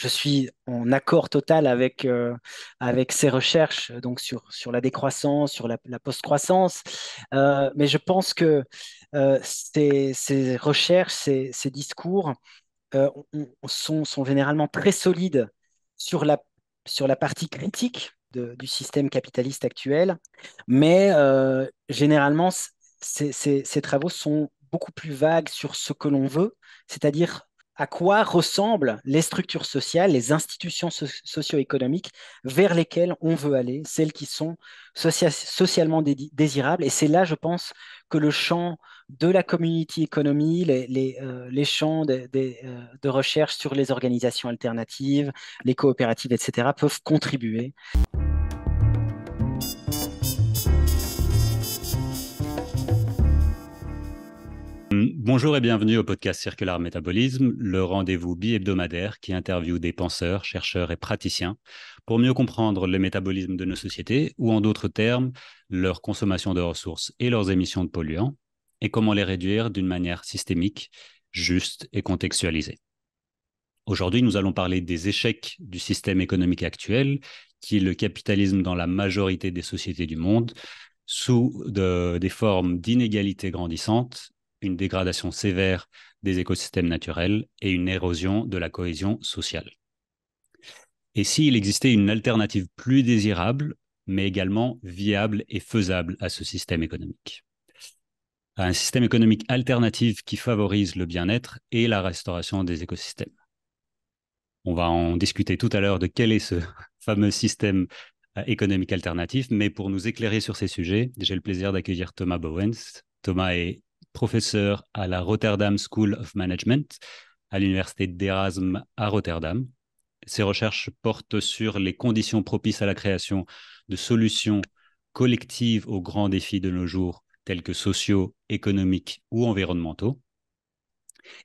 je suis en accord total avec, ces euh, avec ces recherches donc sur, sur la décroissance, sur la, post-croissance. Euh, mais je pense que euh, ces, ces, recherches, ces, discours sont, sont, généralement très solides sur la, sur la partie critique du système capitaliste actuel. Mais généralement, ces, ces travaux sont beaucoup plus vagues sur ce que l'on veut, c'est-à-dire à quoi ressemblent les structures sociales, les institutions socio-économiques vers lesquelles on veut aller, celles qui sont socialement désirables. Et c'est là, je pense, que le champ de la community economy, les, euh, champs euh, de, recherche sur les organisations alternatives, les coopératives, etc., peuvent contribuer. Mm, bonjour et bienvenue au podcast Circular Métabolisme, le rendez-vous bi-hebdomadaire qui interviewe des penseurs, chercheurs et praticiens pour mieux comprendre le métabolisme de nos sociétés ou en d'autres termes, leur consommation de ressources et leurs émissions de polluants et comment les réduire d'une manière systémique, juste et contextualisée. Aujourd'hui, nous allons parler des échecs du système économique actuel, qui est le capitalisme dans la majorité des sociétés du monde, sous des formes d'inégalités grandissantes une dégradation sévère des écosystèmes naturels et une érosion de la cohésion sociale. Et s'il existait une alternative plus désirable, mais également viable et faisable à ce système économique un système économique alternatif qui favorise le bien-être et la restauration des écosystèmes. On va en discuter tout à l'heure de quel est ce fameux système euh, économique alternatif, mais pour nous éclairer sur ces sujets, j'ai le plaisir d'accueillir Thomas Bowens. Thomas est professeur à la Rotterdam School of Management à l'université d'Erasme à Rotterdam. Ses recherches portent sur les conditions propices à la création de solutions collectives aux grands défis de nos jours, tels que sociaux, économiques ou environnementaux.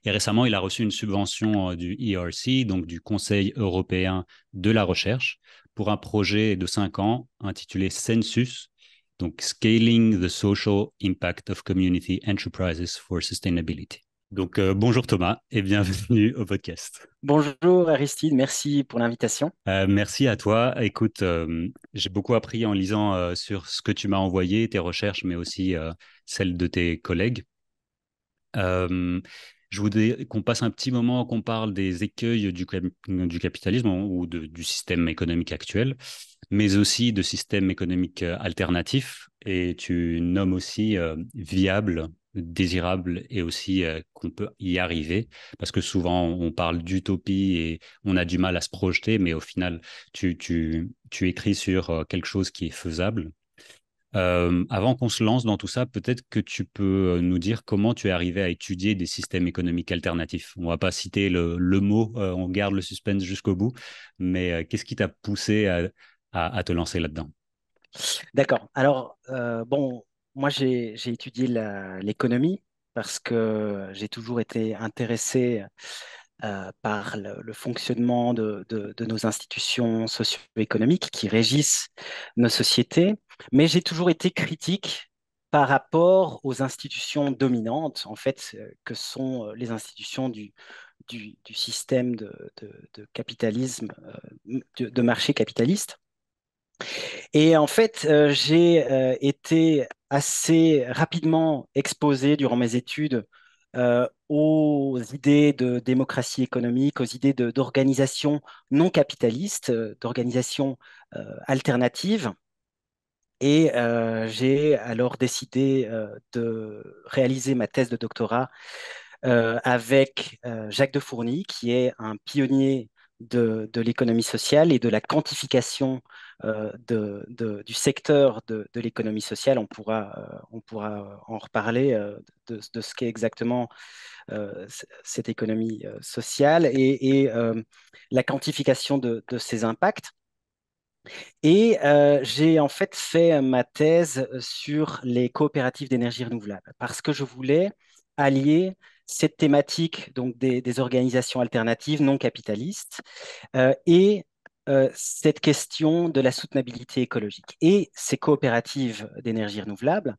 Et récemment, il a reçu une subvention euh, du ERC, donc du Conseil européen de la recherche, pour un projet de cinq ans intitulé Census, donc Scaling the Social Impact of Community Enterprises for Sustainability. Donc euh, bonjour Thomas et bienvenue au podcast. Bonjour Aristide, merci pour l'invitation. Euh, merci à toi. Écoute, euh, j'ai beaucoup appris en lisant sur ce que tu m'as envoyé, tes recherches, mais aussi celles de tes collègues. Je voudrais qu'on passe un petit moment, qu'on parle des écueils du, capitalisme ou du système économique actuel, mais aussi de systèmes économiques euh, alternatifs. Et tu nommes aussi euh, viable, désirable et aussi euh, qu'on peut y arriver. Parce que souvent, on parle d'utopie et on a du mal à se projeter, mais au final, tu écris sur quelque chose qui est faisable avant qu'on se lance dans tout ça, peut-être que tu peux nous dire comment tu es arrivé à étudier des systèmes économiques alternatifs. On ne va pas citer le, mot, on garde le suspense jusqu'au bout, mais qu'est-ce qui t'a poussé à, à te lancer là-dedans D'accord. Alors, bon, moi j'ai étudié l'économie parce que j'ai toujours été intéressé euh, par le, fonctionnement de, nos institutions socio-économiques qui régissent nos sociétés, mais j'ai toujours été critique par rapport aux institutions dominantes, en fait, euh, que sont euh, les institutions du, système de, capitalisme, de, marché capitaliste. Et en fait, j'ai été assez rapidement exposé durant mes études euh, aux idées de démocratie économique, aux idées d'organisation non capitaliste, euh, d'organisation euh, alternative. Et j'ai alors décidé de réaliser ma thèse de doctorat avec Jacques de Fourny, qui est un pionnier de, l'économie sociale et de la quantification euh, du secteur de, l'économie sociale. On pourra, euh, on pourra euh, en reparler de, ce qu'est exactement cette économie sociale et, et la quantification de, ses impacts. Et j'ai en fait fait ma thèse sur les coopératives d'énergie renouvelable parce que je voulais allier cette thématique donc des, organisations alternatives non capitalistes euh, et euh, cette question de la soutenabilité écologique. Et ces coopératives d'énergie renouvelable,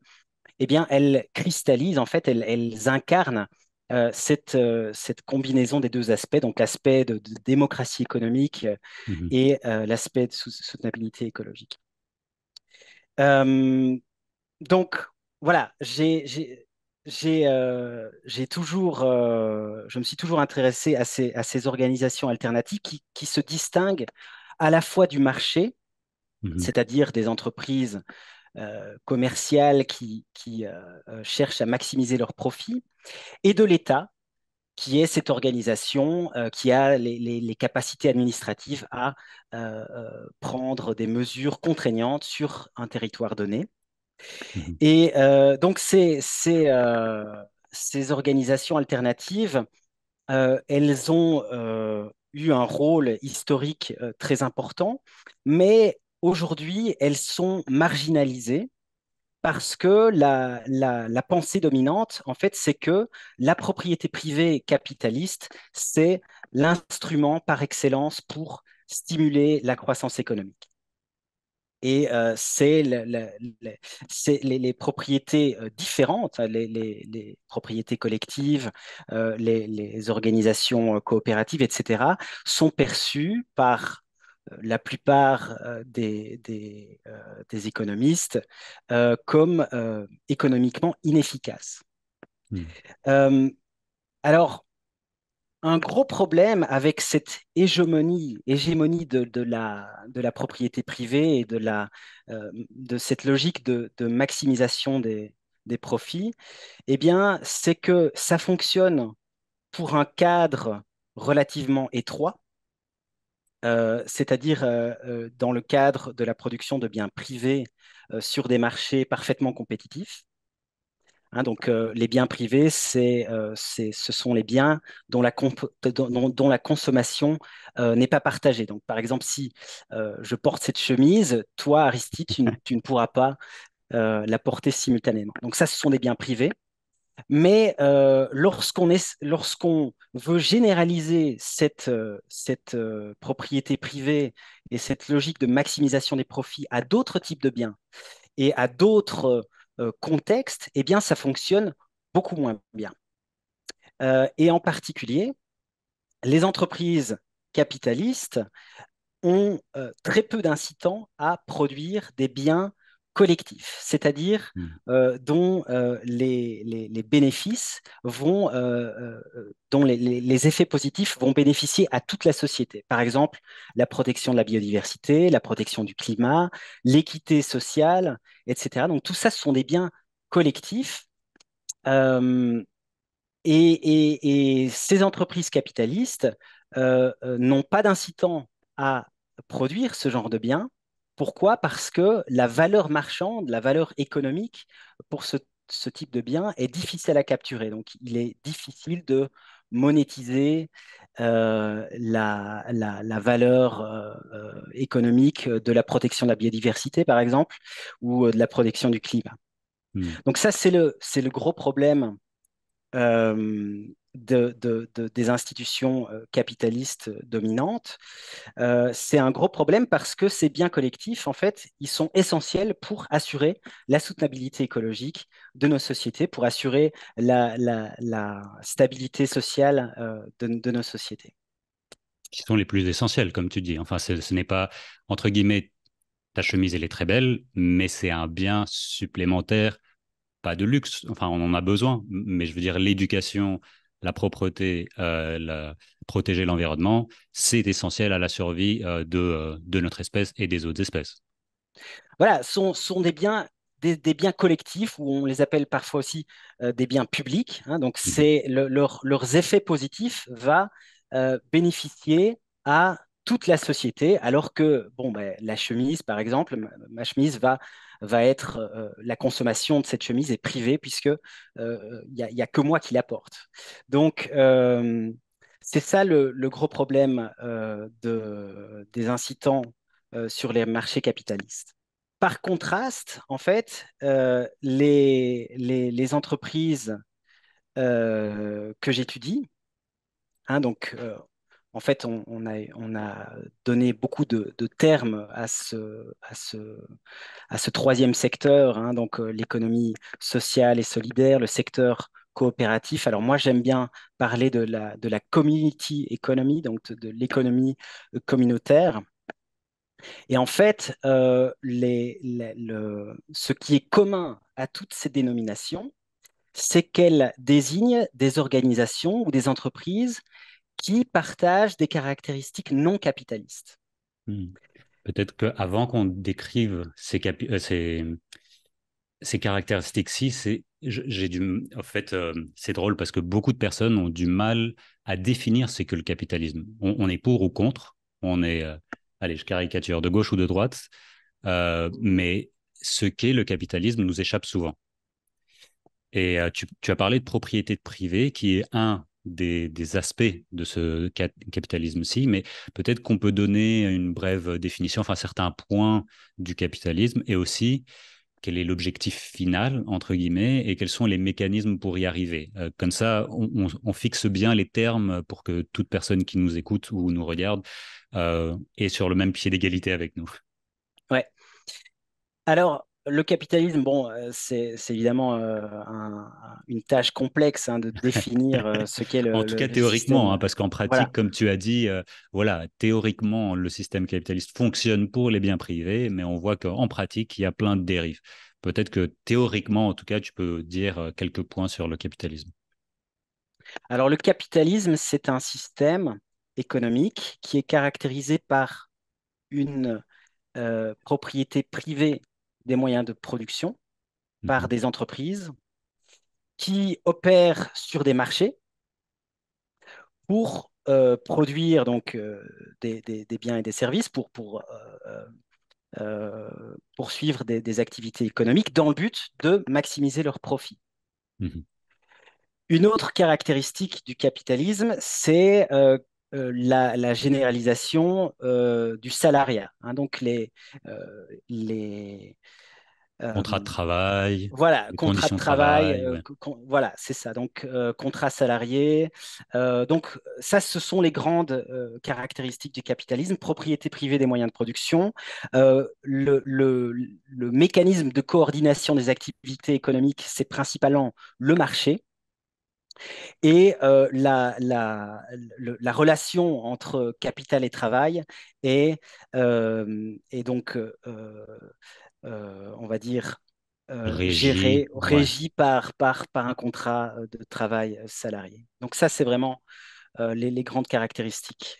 eh bien, elles cristallisent, en fait, elles, incarnent euh, cette, cette, combinaison des deux aspects, donc l'aspect de, démocratie économique mmh et l'aspect de soutenabilité écologique. donc, voilà, j'ai euh, j'ai toujours, euh, je me suis toujours intéressé à ces, organisations alternatives qui, se distinguent à la fois du marché, mmh c'est-à-dire des entreprises euh, commerciales qui, cherchent à maximiser leurs profits, et de l'État, qui est cette organisation qui a les, capacités administratives à prendre des mesures contraignantes sur un territoire donné. Mhm. Et euh, donc, euh, ces, organisations alternatives, euh, elles ont eu un rôle historique très important, mais aujourd'hui, elles sont marginalisées parce que la, la pensée dominante, en fait, c'est que la propriété privée capitaliste, c'est l'instrument par excellence pour stimuler la croissance économique et euh, c'est les, propriétés euh, différentes, les, propriétés collectives, euh, les, organisations coopératives, etc., sont perçues par la plupart des, des, économistes comme économiquement inefficaces. Mmh. alors, un gros problème avec cette hégémonie, hégémonie de, la, de la, propriété privée et de, la, euh, de cette logique de, maximisation des, profits, eh bien, c'est que ça fonctionne pour un cadre relativement étroit, euh, c'est-à-dire euh, dans le cadre de la production de biens privés sur des marchés parfaitement compétitifs. Hein, donc, euh, les biens privés, euh, c'est ce sont les biens dont la, dont, la consommation euh, n'est pas partagée. Donc, par exemple, si je porte cette chemise, toi, Aristide, tu, ne pourras pas la porter simultanément. Donc, ça, ce sont des biens privés. Mais lorsqu'on lorsqu'on veut généraliser cette, cette propriété privée et cette logique de maximisation des profits à d'autres types de biens et à d'autres euh, contexte, eh bien, ça fonctionne beaucoup moins bien. Euh, et en particulier, les entreprises capitalistes ont euh, très peu d'incitants à produire des biens collectif, c'est-à-dire mmh. euh, dont euh, les, bénéfices vont, euh, dont les, effets positifs vont bénéficier à toute la société. Par exemple, la protection de la biodiversité, la protection du climat, l'équité sociale, etc. Donc tout ça, ce sont des biens collectifs. Et, et, ces entreprises capitalistes n'ont pas d'incitant à produire ce genre de biens pourquoi Parce que la valeur marchande, la valeur économique pour ce, type de bien est difficile à capturer. Donc, il est difficile de monétiser euh, la, valeur euh, euh, économique de la protection de la biodiversité, par exemple, ou de la protection du climat. Hmm. Donc ça, c'est le, gros problème de, des institutions euh, capitalistes euh, dominantes, euh, c'est un gros problème parce que ces biens collectifs, en fait, ils sont essentiels pour assurer la soutenabilité écologique de nos sociétés, pour assurer la, la, stabilité sociale de, nos sociétés. Qui sont les plus essentiels, comme tu dis. Enfin, ce, ce n'est pas, entre guillemets, ta chemise, elle est très belle, mais c'est un bien supplémentaire, pas de luxe. Enfin, on en a besoin, mais je veux dire, l'éducation la propreté, euh, protéger l'environnement, c'est essentiel à la survie euh, euh, de, notre espèce et des autres espèces. Voilà, sont, sont des biens. Des, biens collectifs, ou on les appelle parfois aussi des biens publics. Hein. donc, mhm. c'est leurs effets positifs va bénéficier à toute la société, alors que bon, ben, la chemise, par exemple, ma, chemise va, va être, euh, la consommation de cette chemise est privée puisque euh, il y n'y a, que moi qui la porte. Donc, euh, c'est ça le, gros problème de, des incitants sur les marchés capitalistes. Par contraste, en fait, les, les, entreprises que j'étudie, hein, donc en fait, on, a, donné beaucoup de, termes à ce, troisième secteur, hein, donc euh, l'économie sociale et solidaire, le secteur coopératif. Alors moi, j'aime bien parler de la, community economy, donc de, l'économie euh, communautaire. Et en fait, euh, ce qui est commun à toutes ces dénominations, c'est qu'elles désignent des organisations ou des entreprises qui partagent des caractéristiques non capitalistes. Hmm. Peut-être qu'avant qu'on décrive euh, ces, ces, caractéristiques-ci, c'est j'ai du en fait euh, c'est drôle parce que beaucoup de personnes ont du mal à définir ce que le capitalisme on, est pour ou contre on est euh, allez je caricature de gauche ou de droite mais ce qu'est le capitalisme nous échappe souvent et tu, tu, as parlé de propriété privée qui est un des, aspects de ce capitalisme-ci, mais peut-être qu'on peut donner une brève définition, enfin certains points du capitalisme et aussi quel est l'objectif final, entre guillemets, et quels sont les mécanismes pour y arriver. Euh, comme ça, on, fixe bien les termes pour que toute personne qui nous écoute ou nous regarde euh, est sur le même pied d'égalité avec nous. Ouais. Alors, le capitalisme, bon, euh, c'est évidemment euh, une tâche complexe hein, de définir euh, ce qu'est le. en tout cas, théoriquement, hein, parce qu'en pratique, comme tu as dit, voilà, théoriquement, le système capitaliste fonctionne pour les biens privés, mais on voit qu'en pratique, il y a plein de dérives. Peut-être que théoriquement, en tout cas, tu peux dire quelques points sur le capitalisme. Alors, le capitalisme, c'est un système économique qui est caractérisé par une propriété privée des moyens de production par mhm. des entreprises qui opèrent sur des marchés pour euh, produire donc euh, des, biens et des services pour, euh, poursuivre des, activités économiques dans le but de maximiser leurs profits. Mhm. Une autre caractéristique du capitalisme, c'est euh, la, généralisation euh, du salariat. Hein. donc les, euh, les contrat de travail. Voilà, contrat de travail. voilà, c'est ça. Donc contrat salarié. donc ça, ce sont les grandes caractéristiques du capitalisme propriété privée des moyens de production, le mécanisme de coordination des activités économiques, c'est principalement le marché. Et euh, la, relation entre capital et travail est, euh, donc, euh, on va dire, régie, gérée, par, par, par, un contrat de travail salarié. Donc ça, c'est vraiment les, grandes caractéristiques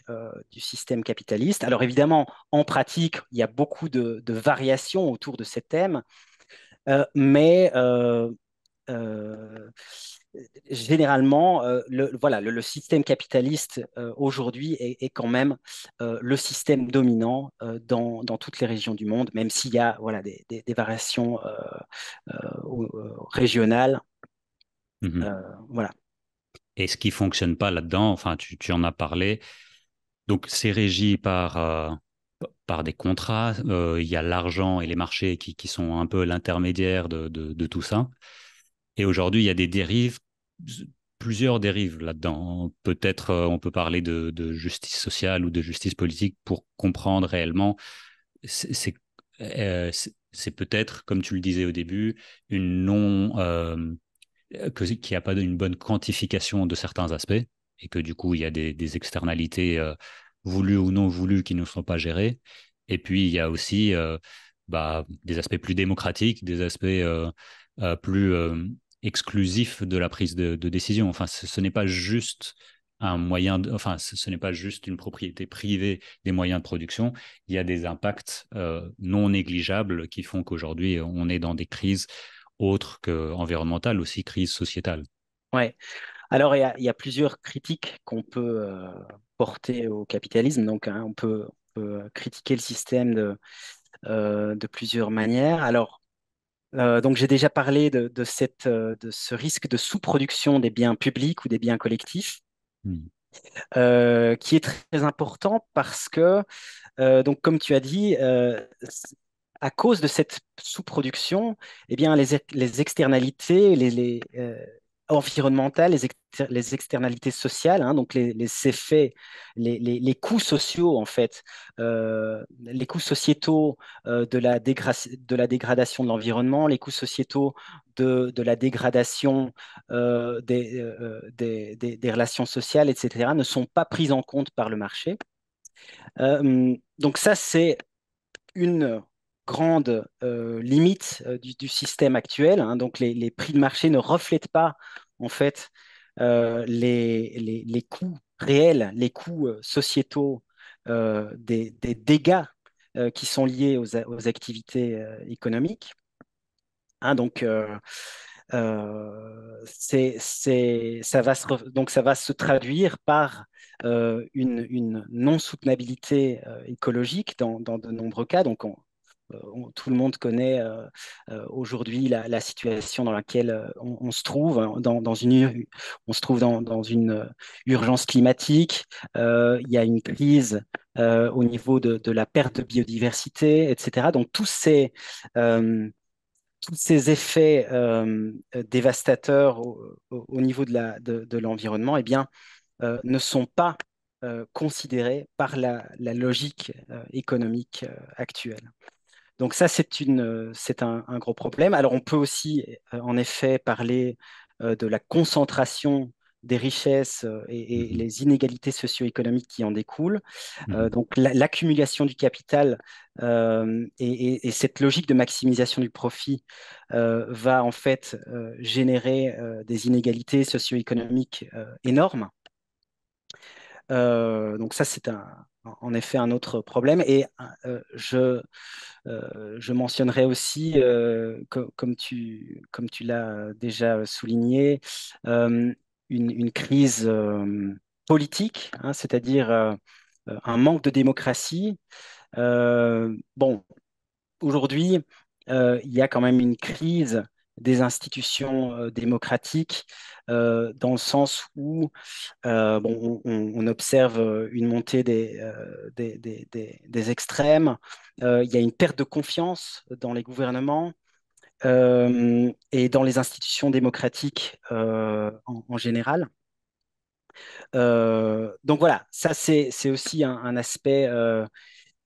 du système capitaliste. Alors évidemment, en pratique, il y a beaucoup de, variations autour de ces thèmes, mais généralement, euh, le, voilà, le, système capitaliste euh, aujourd'hui est, quand même euh, le système dominant dans, dans, toutes les régions du monde, même s'il y a voilà, des, des, variations régionales. Mmh voilà. Et ce qui ne fonctionne pas là-dedans, enfin, tu, en as parlé, donc c'est régi par par des contrats. il y a l'argent et les marchés qui, qui sont un peu l'intermédiaire de, de, tout ça. Et aujourd'hui, il y a des dérives, plusieurs dérives là-dedans. Peut-être euh, on peut parler de, justice sociale ou de justice politique pour comprendre réellement. C'est euh, peut-être, comme tu le disais au début, une non. Euh, qu'il n'y a pas une bonne quantification de certains aspects et que du coup, il y a des, externalités voulues ou non voulues qui ne sont pas gérées. Et puis, il y a aussi bah, des aspects plus démocratiques, des aspects plus exclusif de la prise de, décision. Enfin, ce, n'est pas juste un moyen, enfin, ce, n'est pas juste une propriété privée des moyens de production. Il y a des impacts euh, non négligeables qui font qu'aujourd'hui, on est dans des crises autres qu'environnementales, aussi crises sociétales. Ouais. Alors, il y, a, plusieurs critiques qu'on peut euh, porter au capitalisme. Donc, hein, on, peut, critiquer le système de, euh, de plusieurs manières. Alors, euh, donc j'ai déjà parlé de, cette, euh, de ce risque de sous-production des biens publics ou des biens collectifs, mmh. euh, qui est très important parce que, donc comme tu as dit, à cause de cette sous-production, eh bien les, les externalités, les, environnementales, les, externalités sociales, hein, donc les, effets, les, coûts sociaux en fait, euh, les coûts sociétaux euh, de, la dégradation de l'environnement, les coûts sociétaux de, la dégradation euh, des, des, relations sociales, etc., ne sont pas pris en compte par le marché. donc ça, c'est une grande euh, limite euh, du, système actuel. Hein. donc les, prix de marché ne reflètent pas en fait euh, les, les, coûts réels, les coûts euh, sociétaux des, dégâts qui sont liés aux, activités économiques. Hein. donc, ça va se, donc ça va se traduire par une, non-soutenabilité écologique dans, dans, de nombreux cas. Donc euh, tout le monde connaît euh, euh, aujourd'hui la, situation dans laquelle on, se trouve, hein, on se trouve dans, une urgence climatique, il y a une crise au niveau de, la perte de biodiversité, etc. Donc tous ces effets dévastateurs au, niveau de l'environnement, eh bien, ne sont pas considérés par la logique économique actuelle. Donc ça, c'est une, euh, c'est un, gros problème. Alors on peut aussi, euh, en effet, parler euh, de la concentration des richesses et, mhm. les inégalités socio-économiques qui en découlent. Mhm. donc l'accumulation du capital et, cette logique de maximisation du profit va en fait générer des inégalités socio-économiques énormes. donc ça, c'est un, en effet un autre problème. Et euh, je, euh, je mentionnerai aussi, euh, comme tu, comme tu l'as déjà souligné, une, crise politique, hein, c'est-à-dire un manque de démocratie. bon, aujourd'hui, il y a quand même une crise des institutions euh, démocratiques, euh, dans le sens où euh, on, observe une montée des, des, extrêmes, il y a une perte de confiance dans les gouvernements. et dans les institutions démocratiques en, général. donc voilà, ça c'est aussi un aspect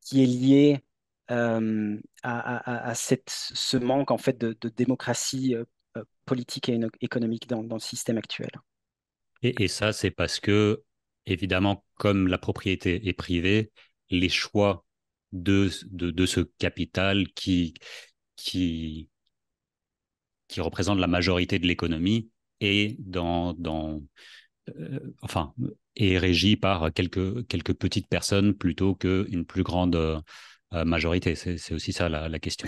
qui est lié euh, à, cette, ce manque en fait de, démocratie euh, euh, politique et économique dans, le système actuel. Et, ça, c'est parce que, évidemment, comme la propriété est privée, les choix de, de, ce capital qui, qui, qui représente la majorité de l'économie et dans, dans enfin est régi par quelques quelques petites personnes plutôt qu'une plus grande euh, majorité. C'est aussi ça la, question.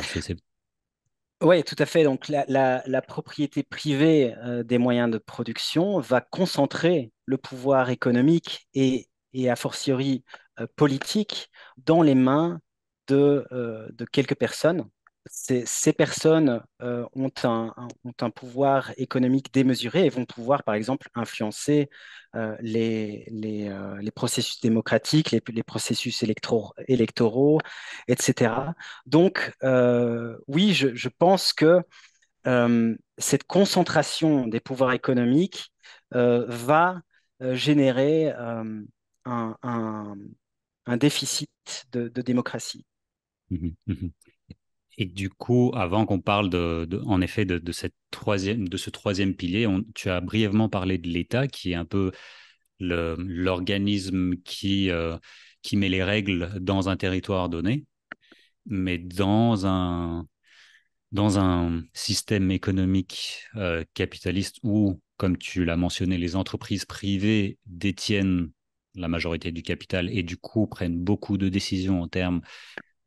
Oui, tout à fait. Donc la, propriété privée euh, des moyens de production va concentrer le pouvoir économique et, et a fortiori euh, politique dans les mains de, de quelques personnes ces personnes euh, ont, un, pouvoir économique démesuré et vont pouvoir, par exemple, influencer euh, les, euh, les, processus démocratiques, les, les processus électoraux, etc. Donc, oui, je, pense que cette concentration des pouvoirs économiques va générer un, déficit de, démocratie. Mmh mmh et du coup, avant qu'on parle de, en effet de, cette troisième, de ce troisième pilier, tu as brièvement parlé de l'État, qui est un peu l'organisme qui, euh, qui met les règles dans un territoire donné, mais dans un, dans un système économique euh, capitaliste où, comme tu l'as mentionné, les entreprises privées détiennent la majorité du capital et du coup prennent beaucoup de décisions en termes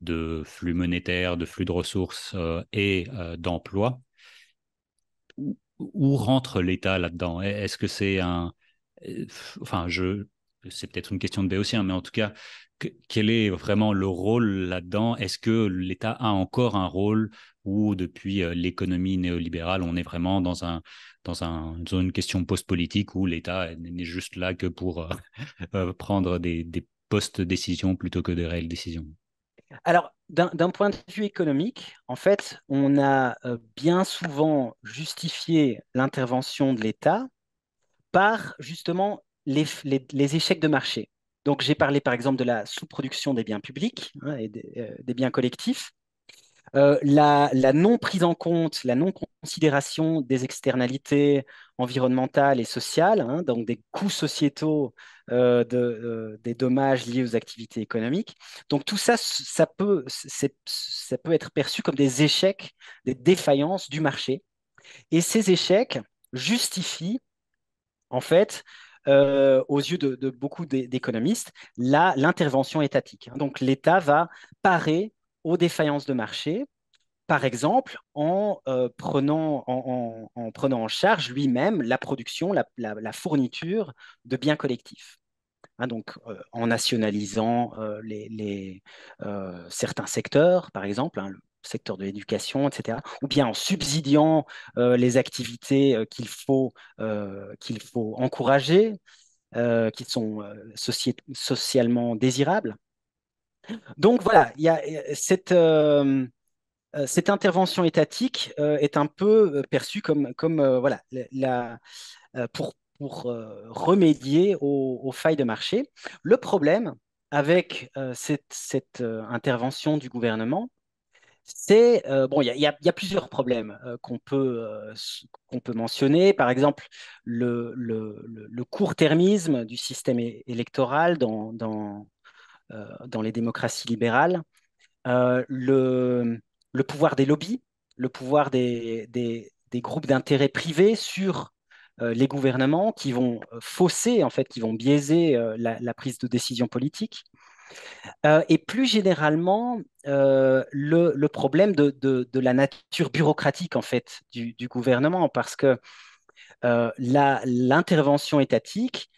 de flux monétaire, de flux de ressources euh, et euh, d'emplois. Où, rentre l'État là-dedans e, Est-ce que c'est un... Euh, enfin, je... C'est peut-être une question de Béotien, hein, mais en tout cas, quel est vraiment le rôle là-dedans Est-ce que l'État a encore un rôle ou depuis l'économie néolibérale, on est vraiment dans un, dans, un, une question post-politique où l'État n'est juste là que pour prendre des post-décisions plutôt que des réelles décisions alors, d'un point de vue économique, en fait, on a euh, bien souvent justifié l'intervention de l'État par justement les, échecs de marché. Donc, j'ai parlé par exemple de la sous-production des biens publics hein, et euh, des biens collectifs. Euh, la, non prise en compte, la non considération des externalités environnementales et sociales, hein, donc des coûts sociétaux euh, euh, des dommages liés aux activités économiques. Donc tout ça, ça peut, ça peut être perçu comme des échecs, des défaillances du marché. Et ces échecs justifient en fait aux yeux de, beaucoup d'économistes, l'intervention étatique. Donc l'État va parer aux défaillances de marché, par exemple euh, en, prenant, en, charge lui-même la production, la, fourniture de biens collectifs. Hein, donc euh, en nationalisant euh, les, certains secteurs, par exemple, hein, le secteur de l'éducation, etc., ou bien en subsidiant les activités qu'il faut, qu'il faut encourager, qui sont socialement désirables. Donc voilà, euh, euh, euh, cette, intervention étatique est un peu perçue comme, comme voilà, pour, remédier aux, failles de marché. Le problème avec cette, intervention du gouvernement, c'est bon, il y, a plusieurs problèmes qu'on peut, peut mentionner. Par exemple, le, court-termisme du système électoral dans, dans euh, dans les démocraties libérales, euh, le, le, pouvoir des lobbies, le pouvoir des, des, groupes d'intérêt privés sur euh, les gouvernements qui vont fausser, en fait, qui vont biaiser la, prise de décision politique. et plus généralement, le, le, problème de, de, de, la nature bureaucratique en fait du, du gouvernement, parce que euh, l'intervention étatique,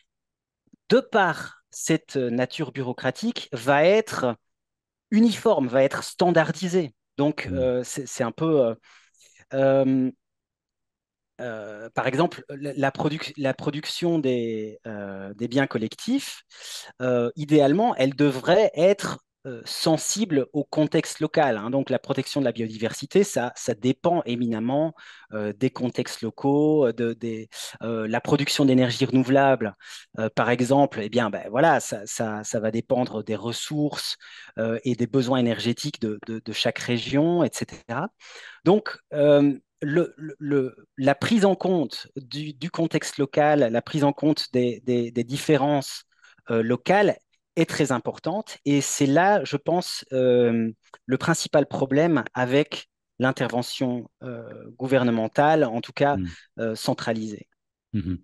de par cette euh, nature bureaucratique va être uniforme, va être standardisée. Donc, mmh. euh, c'est un peu. Euh, par exemple, la, la production des, biens collectifs, idéalement, elle devrait être euh, sensible au contexte local. Hein. Donc la protection de la biodiversité, ça, ça dépend éminemment euh, des contextes locaux, euh, de, la production d'énergie renouvelable, par exemple. Eh bien, ben, voilà, ça, va dépendre des ressources et des besoins énergétiques de, chaque région, etc. Donc la prise en compte du, contexte local, la prise en compte des différences locales, est très importante. Et c'est là, je pense, euh, le principal problème avec l'intervention euh, gouvernementale, en tout cas mmh. euh, centralisée. Mmh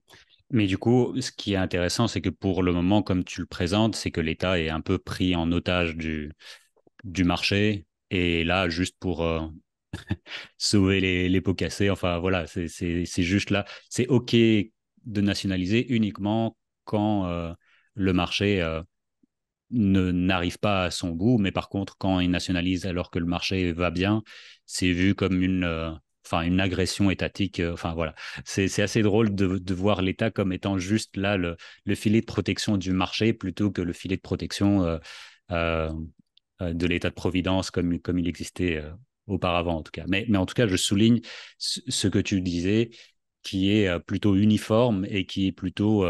Mais du coup, ce qui est intéressant, c'est que pour le moment, comme tu le présentes, c'est que l'État est un peu pris en otage du, du marché. Et là, juste pour sauver les, les, pots cassés. Enfin, voilà, c'est juste là. C'est OK de nationaliser uniquement quand le marché ne n'arrive pas à son goût, mais par contre, quand il nationalise alors que le marché va bien, c'est vu comme une, euh, une agression étatique. Euh, voilà. C'est assez drôle de, voir l'État comme étant juste là le, filet de protection du marché plutôt que le filet de protection euh, de l'État de providence comme, comme il existait auparavant, en tout cas. Mais, mais en tout cas, je souligne ce que tu disais qui est plutôt uniforme et qui est plutôt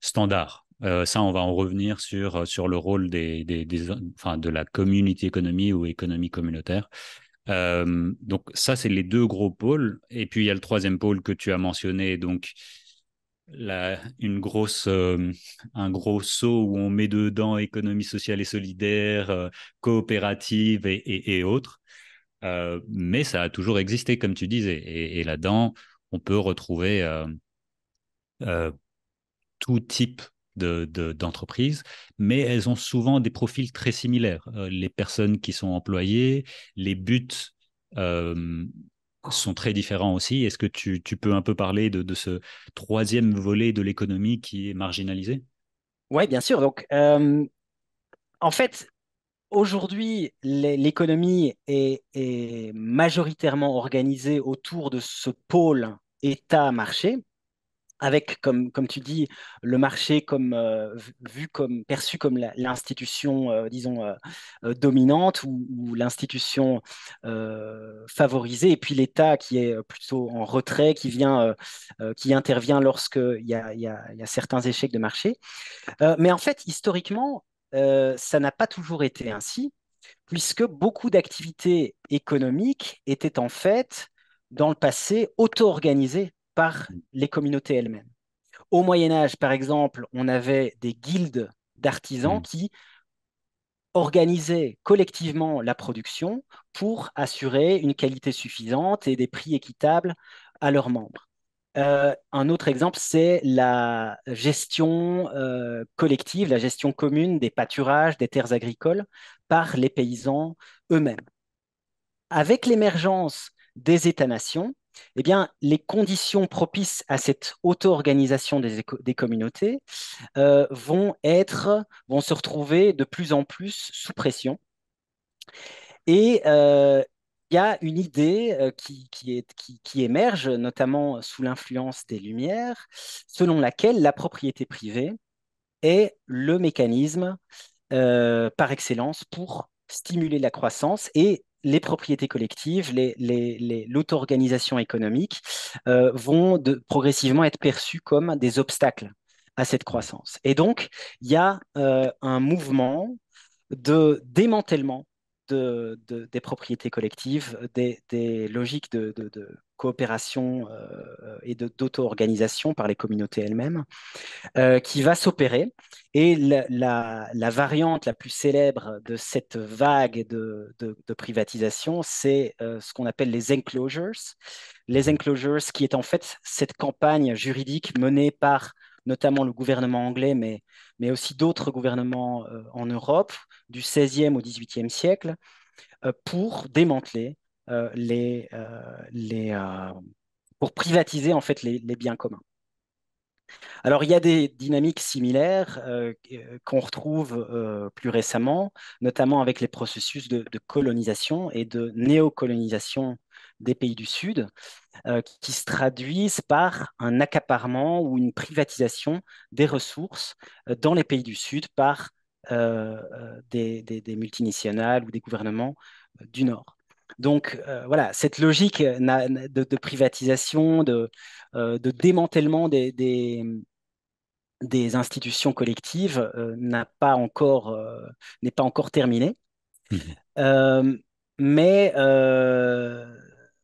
standard euh, ça, on va en revenir sur, euh, sur le rôle des, de la community économie ou économie communautaire. Euh, donc ça, c'est les deux gros pôles. Et puis, il y a le troisième pôle que tu as mentionné, donc une grosse, un gros saut où on met dedans économie sociale et solidaire, coopérative et, autres. mais ça a toujours existé, comme tu disais. Et, et là-dedans, on peut retrouver tout type d'entreprises, de, mais elles ont souvent des profils très similaires. Euh, les personnes qui sont employées, les buts euh, sont très différents aussi. Est-ce que tu, peux un peu parler de, ce troisième volet de l'économie qui est marginalisé Oui, bien sûr. Donc, euh, en fait, aujourd'hui, l'économie est majoritairement organisée autour de ce pôle État-marché avec, comme, tu dis, le marché comme, euh, vu comme, perçu comme l'institution, euh, disons, euh, dominante ou, l'institution favorisée, et puis l'État qui est plutôt en retrait, qui, qui intervient lorsqu'il il y, y a, certains échecs de marché. mais en fait, historiquement, ça n'a pas toujours été ainsi, puisque beaucoup d'activités économiques étaient en fait, dans le passé, auto-organisées par les communautés elles-mêmes. Au Moyen Âge, par exemple, on avait des guildes d'artisans mm. qui organisaient collectivement la production pour assurer une qualité suffisante et des prix équitables à leurs membres. Euh, un autre exemple, c'est la gestion euh, collective, la gestion commune des pâturages, des terres agricoles par les paysans eux-mêmes. Avec l'émergence des États-nations, eh bien, les conditions propices à cette auto-organisation des, des, communautés euh, vont, être, vont se retrouver de plus en plus sous pression. Et euh, il y a une idée euh, qui, qui, émerge, notamment sous l'influence des Lumières, selon laquelle la propriété privée est le mécanisme par excellence pour stimuler la croissance et les propriétés collectives, l'auto-organisation économique euh, vont progressivement être perçues comme des obstacles à cette croissance. Et donc, il y a euh, un mouvement de démantèlement de, des propriétés collectives, des, logiques de, coopération euh, et d'auto-organisation par les communautés elles-mêmes, euh, qui va s'opérer. Et la, variante la plus célèbre de cette vague de, privatisation, c'est euh, ce qu'on appelle les enclosures. Les enclosures, qui est en fait cette campagne juridique menée par notamment le gouvernement anglais, mais, mais aussi d'autres gouvernements euh, en Europe, du XVIe au XVIIIe siècle, euh, pour démanteler euh, les, les pour privatiser en fait les, biens communs. Alors il y a des dynamiques similaires qu'on retrouve plus récemment, notamment avec les processus de, de colonisation et de néocolonisation des pays du Sud, euh, qui se traduisent par un accaparement ou une privatisation des ressources euh, dans les pays du Sud par euh, des, multinationales ou des gouvernements du Nord. Donc voilà, cette logique de, privatisation, de, de, démantèlement des, des institutions collectives n'a pas encore n'est pas encore terminée. Mmh mais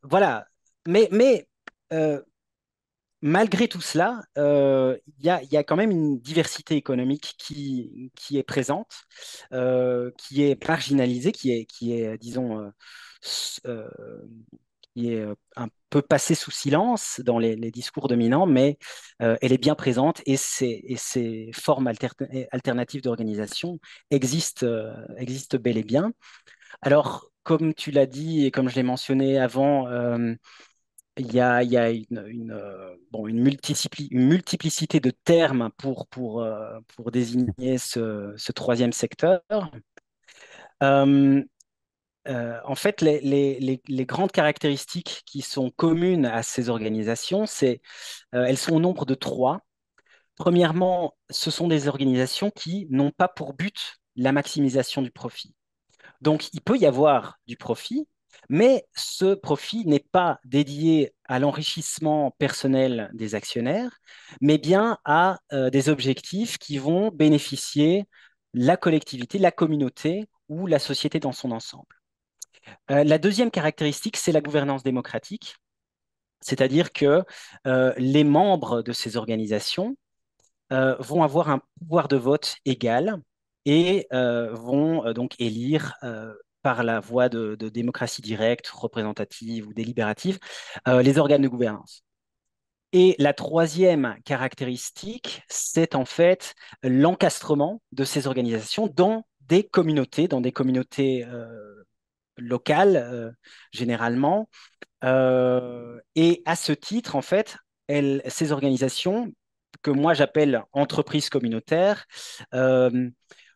voilà. Mais, euh, malgré tout cela, euh, il y, a, quand même une diversité économique qui, est présente, euh, qui est marginalisée, qui est, qui est disons, qui est un peu passée sous silence dans les, discours dominants, mais elle est bien présente et ces, formes alternatives d'organisation existent, existent bel et bien. Alors, comme tu l'as dit et comme je l'ai mentionné avant, euh, il y a, euh, une, multiplicité de termes pour, euh, désigner ce, troisième secteur. en fait, les, grandes caractéristiques qui sont communes à ces organisations, c'est elles sont au nombre de trois. Premièrement, ce sont des organisations qui n'ont pas pour but la maximisation du profit. Donc, il peut y avoir du profit, mais ce profit n'est pas dédié à l'enrichissement personnel des actionnaires, mais bien à euh, des objectifs qui vont bénéficier la collectivité, la communauté ou la société dans son ensemble. Euh, la deuxième caractéristique, c'est la gouvernance démocratique, c'est-à-dire que euh, les membres de ces organisations vont avoir un pouvoir de vote égal et euh, vont euh, donc élire euh, par la voie de, démocratie directe, représentative ou délibérative, les organes de gouvernance. Et la troisième caractéristique, c'est en fait l'encastrement de ces organisations dans des communautés, dans des communautés locales généralement. et à ce titre, en fait, ces organisations, que moi j'appelle entreprises communautaires,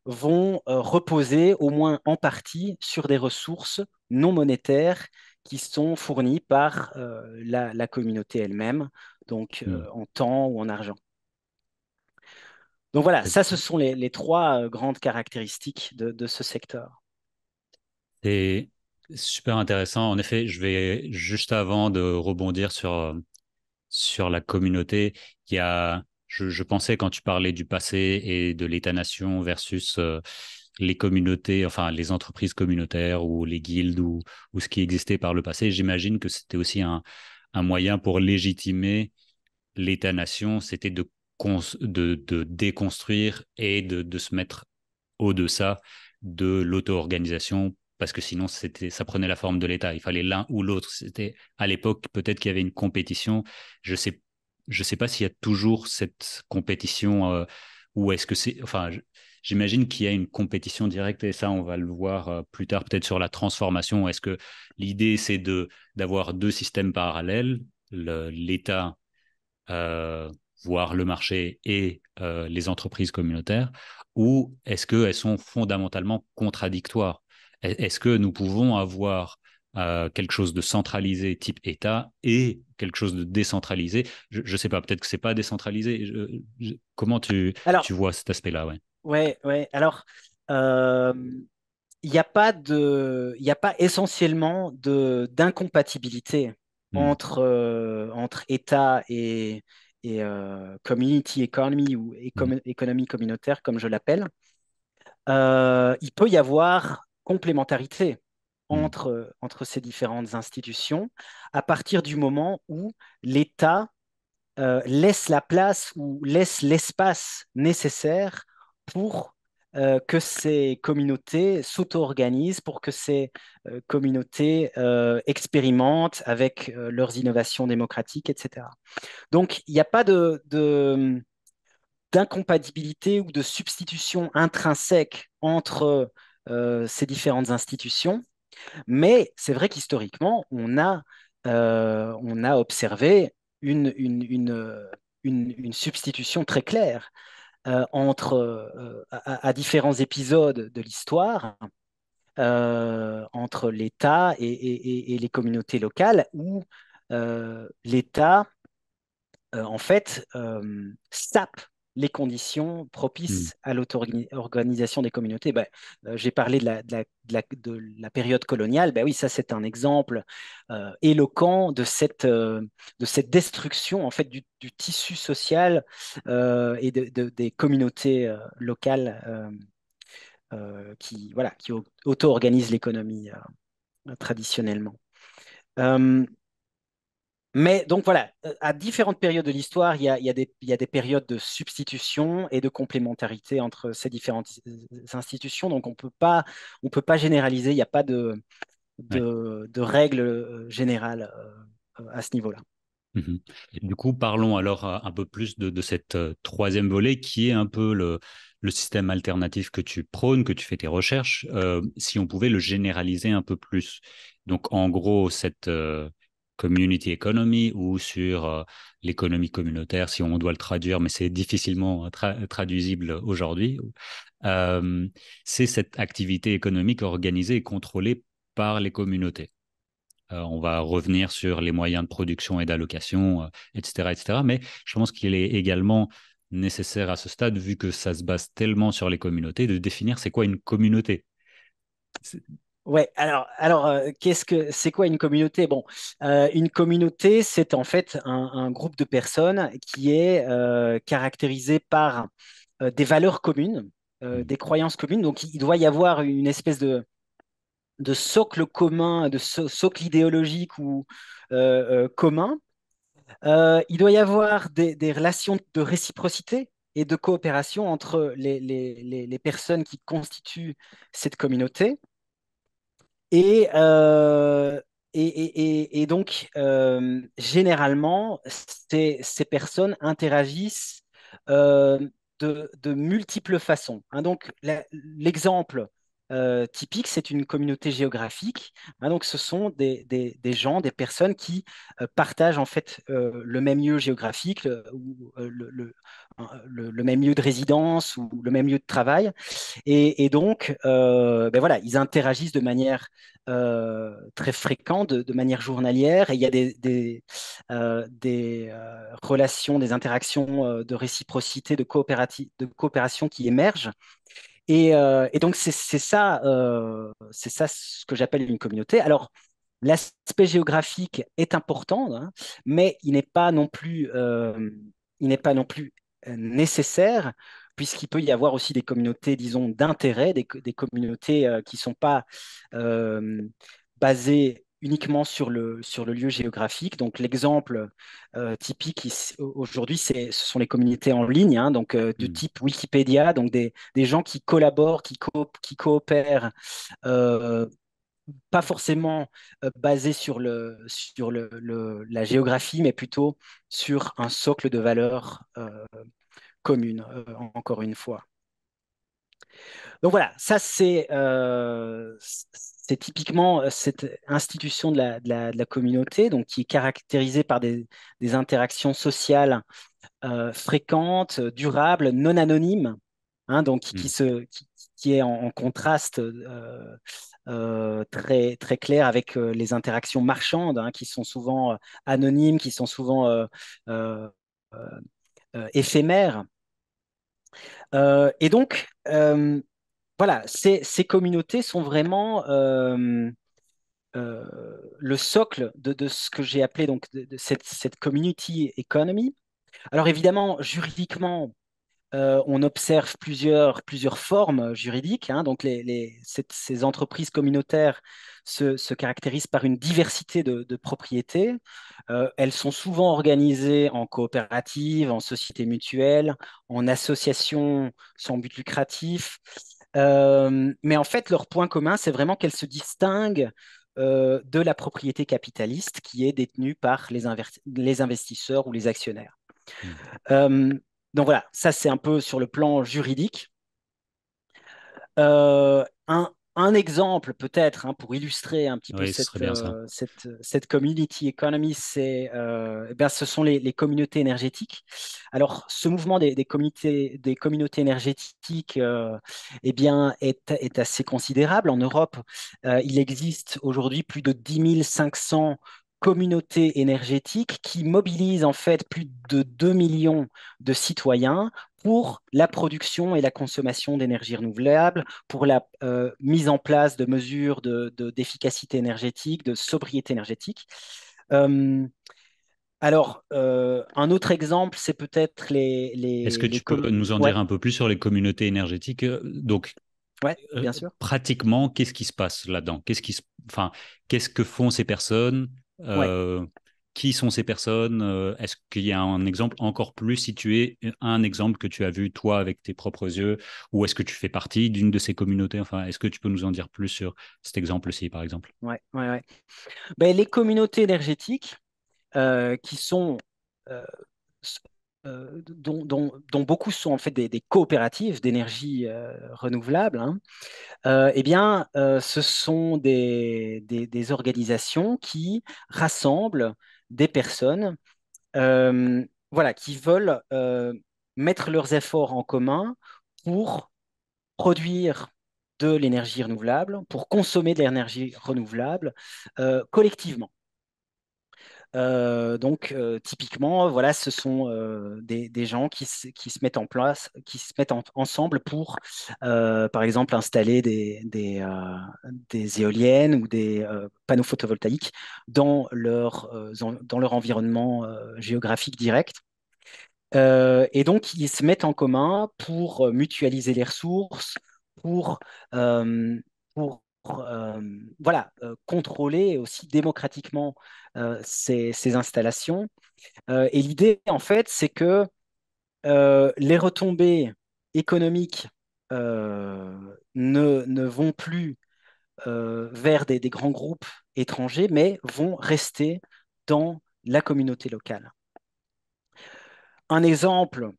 vont euh, reposer au moins en partie sur des ressources non monétaires qui sont fournies par euh, la, communauté elle-même, donc euh, hmm. en temps ou en argent. Donc voilà, ça, ce sont les, trois grandes caractéristiques de, ce secteur. C'est super intéressant. En effet, je vais juste avant de rebondir sur, sur la communauté, il y a je, pensais quand tu parlais du passé et de l'État-nation versus euh, les communautés, enfin les entreprises communautaires ou les guildes ou, ce qui existait par le passé, j'imagine que c'était aussi un, moyen pour légitimer l'État-nation, c'était de, déconstruire et de, se mettre au dessus de l'auto-organisation parce que sinon ça prenait la forme de l'État. Il fallait l'un ou l'autre. C'était à l'époque peut-être qu'il y avait une compétition. Je sais je ne sais pas s'il y a toujours cette compétition euh, ou est-ce que c'est. Enfin, j'imagine qu'il y a une compétition directe et ça, on va le voir euh, plus tard peut-être sur la transformation. Est-ce que l'idée, c'est de, d'avoir deux systèmes parallèles, l'État, euh, voire le marché et les entreprises communautaires, ou est-ce qu'elles sont fondamentalement contradictoires Est-ce que nous pouvons avoir euh, quelque chose de centralisé type État et quelque chose de décentralisé. Je ne sais pas, peut-être que c'est pas décentralisé. comment tu, tu vois cet aspect-là ouais. ouais, Alors, il euh, n'y a pas de, il a pas essentiellement de d'incompatibilité hmm. entre euh, entre État et, et community economy ou hmm. économie communautaire comme je l'appelle. il peut y avoir complémentarité entre, entre ces différentes institutions à partir du moment où l'État euh, laisse la place ou laisse l'espace nécessaire pour euh, que ces communautés s'auto-organisent, pour que ces euh, communautés expérimentent avec leurs innovations démocratiques, etc. Donc, il n'y a pas de, d'incompatibilité ou de substitution intrinsèque entre ces différentes institutions. Mais c'est vrai qu'historiquement, on, a, euh, observé une, substitution très claire euh, euh, à, différents épisodes de l'histoire, entre l'État et, et, les communautés locales, où l'État, en fait, sape les conditions propices mmh. à l'auto-organisation des communautés. Ben, euh, j'ai parlé de la, période coloniale. Ben oui, ça c'est un exemple euh, éloquent euh, de cette, destruction en fait du, tissu social et des communautés locales qui, voilà, qui auto-organisent l'économie traditionnellement. Mais donc voilà, euh, à différentes périodes de l'histoire, il, il y, a des périodes de substitution et de complémentarité entre ces différentes institutions. Donc on ne peut pas généraliser, il n'y a pas de, de, générale règles euh, générales euh, à ce niveau-là. Mmh du coup, parlons alors un peu plus de, cette troisième volet qui est un peu le, le, système alternatif que tu prônes, que tu fais tes recherches, si on pouvait le généraliser un peu plus. Donc en gros, cette community economy ou sur euh, l'économie communautaire, si on doit le traduire, mais c'est difficilement euh, traduisible aujourd'hui. Euh, c'est cette activité économique organisée et contrôlée par les communautés. on va revenir sur les moyens de production et d'allocation, etc., etc. Mais je pense qu'il est également nécessaire à ce stade, vu que ça se base tellement sur les communautés, de définir c'est quoi une communauté Ouais, alors, alors euh, qu'est-ce que c'est quoi une communauté Bon, euh, une communauté, c'est en fait un, groupe de personnes qui est euh, caractérisé par des valeurs communes, mmh. des croyances communes. Donc, il doit y avoir une espèce de, socle commun, de socle idéologique ou commun. il doit y avoir des, relations de réciprocité et de coopération entre les personnes qui constituent cette communauté. Euh, et, donc, euh, généralement, ces, ces, personnes interagissent euh, de, multiples façons. Hein. donc, l'exemple euh, typique, c'est une communauté géographique. Bah, donc, ce sont des, gens, des personnes qui euh, partagent en fait euh, le même lieu géographique ou le, même lieu de résidence ou le même lieu de travail. Et, donc, ben voilà, ils interagissent de manière très fréquente, de, manière journalière. Et il y a des, relations, des interactions de réciprocité, de coopération qui émergent. Euh, et, donc, c'est ça, euh, c'est ça ce que j'appelle une communauté. Alors, l'aspect géographique est important, hein, mais il n'est pas non plus, euh, il n'est pas non plus nécessaire puisqu'il peut y avoir aussi des communautés, disons, d'intérêt, des, des, communautés qui ne sont pas basées uniquement sur le, sur le lieu géographique. Donc l'exemple euh, typique aujourd'hui, ce sont les communautés en ligne, hein, donc euh, de hmm. type Wikipédia, donc des, gens qui collaborent, qui, qui coopèrent. Euh, pas forcément basés sur, le, sur la géographie, mais plutôt sur un socle de valeurs communes, encore une fois. Donc voilà, ça c'est c'est typiquement euh, cette institution de la, communauté, donc qui est caractérisée par des, interactions sociales euh, fréquentes, durables, non anonymes, hein, donc mmh. qui, est en, contraste euh, très, très clair avec les interactions marchandes, hein, qui sont souvent anonymes, qui sont souvent éphémères. et donc, voilà, ces, communautés sont vraiment euh, euh, le socle de, ce que j'ai appelé donc cette, community economy. Alors évidemment, juridiquement, euh, on observe plusieurs, formes juridiques. Hein. donc ces entreprises communautaires se, caractérisent par une diversité de, propriétés. elles sont souvent organisées en coopératives, en sociétés mutuelles, en associations sans but lucratif. Euh, mais en fait, leur point commun, c'est vraiment qu'elles se distinguent euh, de la propriété capitaliste qui est détenue par les, investisseurs ou les actionnaires. Hmm. Euh, donc voilà, ça c'est un peu sur le plan juridique. Euh, un, un exemple peut-être hein, pour illustrer un petit peu euh, euh, cette, community economy, c'est, euh, eh ben, ce sont les, communautés énergétiques. Alors, ce mouvement des, communautés, des communautés énergétiques eh bien, est, assez considérable. En Europe, il existe aujourd'hui plus de 10 500 communautés énergétiques qui mobilisent en fait plus de 2 millions de citoyens pour la production et la consommation d'énergie renouvelable, pour la euh, mise en place de mesures d'efficacité de, d'efficacité énergétique, de sobriété énergétique. Euh, alors, euh, un autre exemple, c'est peut-être les... les Est-ce que tu peux nous en dire un peu plus sur les communautés énergétiques Donc, ouais, bien sûr. pratiquement, qu'est-ce qui se passe là-dedans qu'est-ce, qui enfin, qu'est-ce que font ces personnes qui sont ces personnes euh, Est-ce qu'il y a un exemple encore plus situé, un exemple que tu as vu toi avec tes propres yeux Ou est-ce que tu fais partie d'une de ces communautés Enfin, est-ce que tu peux nous en dire plus sur cet exemple-ci, par exemple ben, les communautés énergétiques euh, qui sont... Euh, dont, beaucoup sont en fait des, coopératives d'énergie renouvelable, hein, eh bien, ce sont des, des organisations qui rassemblent des personnes euh, voilà, qui veulent euh, mettre leurs efforts en commun pour produire de l'énergie renouvelable, pour consommer de l'énergie renouvelable euh, collectivement. Euh, donc, euh, typiquement, voilà, ce sont euh, des, gens qui se, qui se, mettent en place, qui se mettent ensemble pour, par exemple, installer des, des, des éoliennes ou des panneaux photovoltaïques dans leur, dans leur environnement géographique direct. et donc, ils se mettent en commun pour mutualiser les ressources, pour, pour euh, voilà, euh, contrôler aussi démocratiquement euh, ces, installations. et l'idée, en fait, c'est que les retombées économiques ne, vont plus vers des, grands groupes étrangers, mais vont rester dans la communauté locale. Un exemple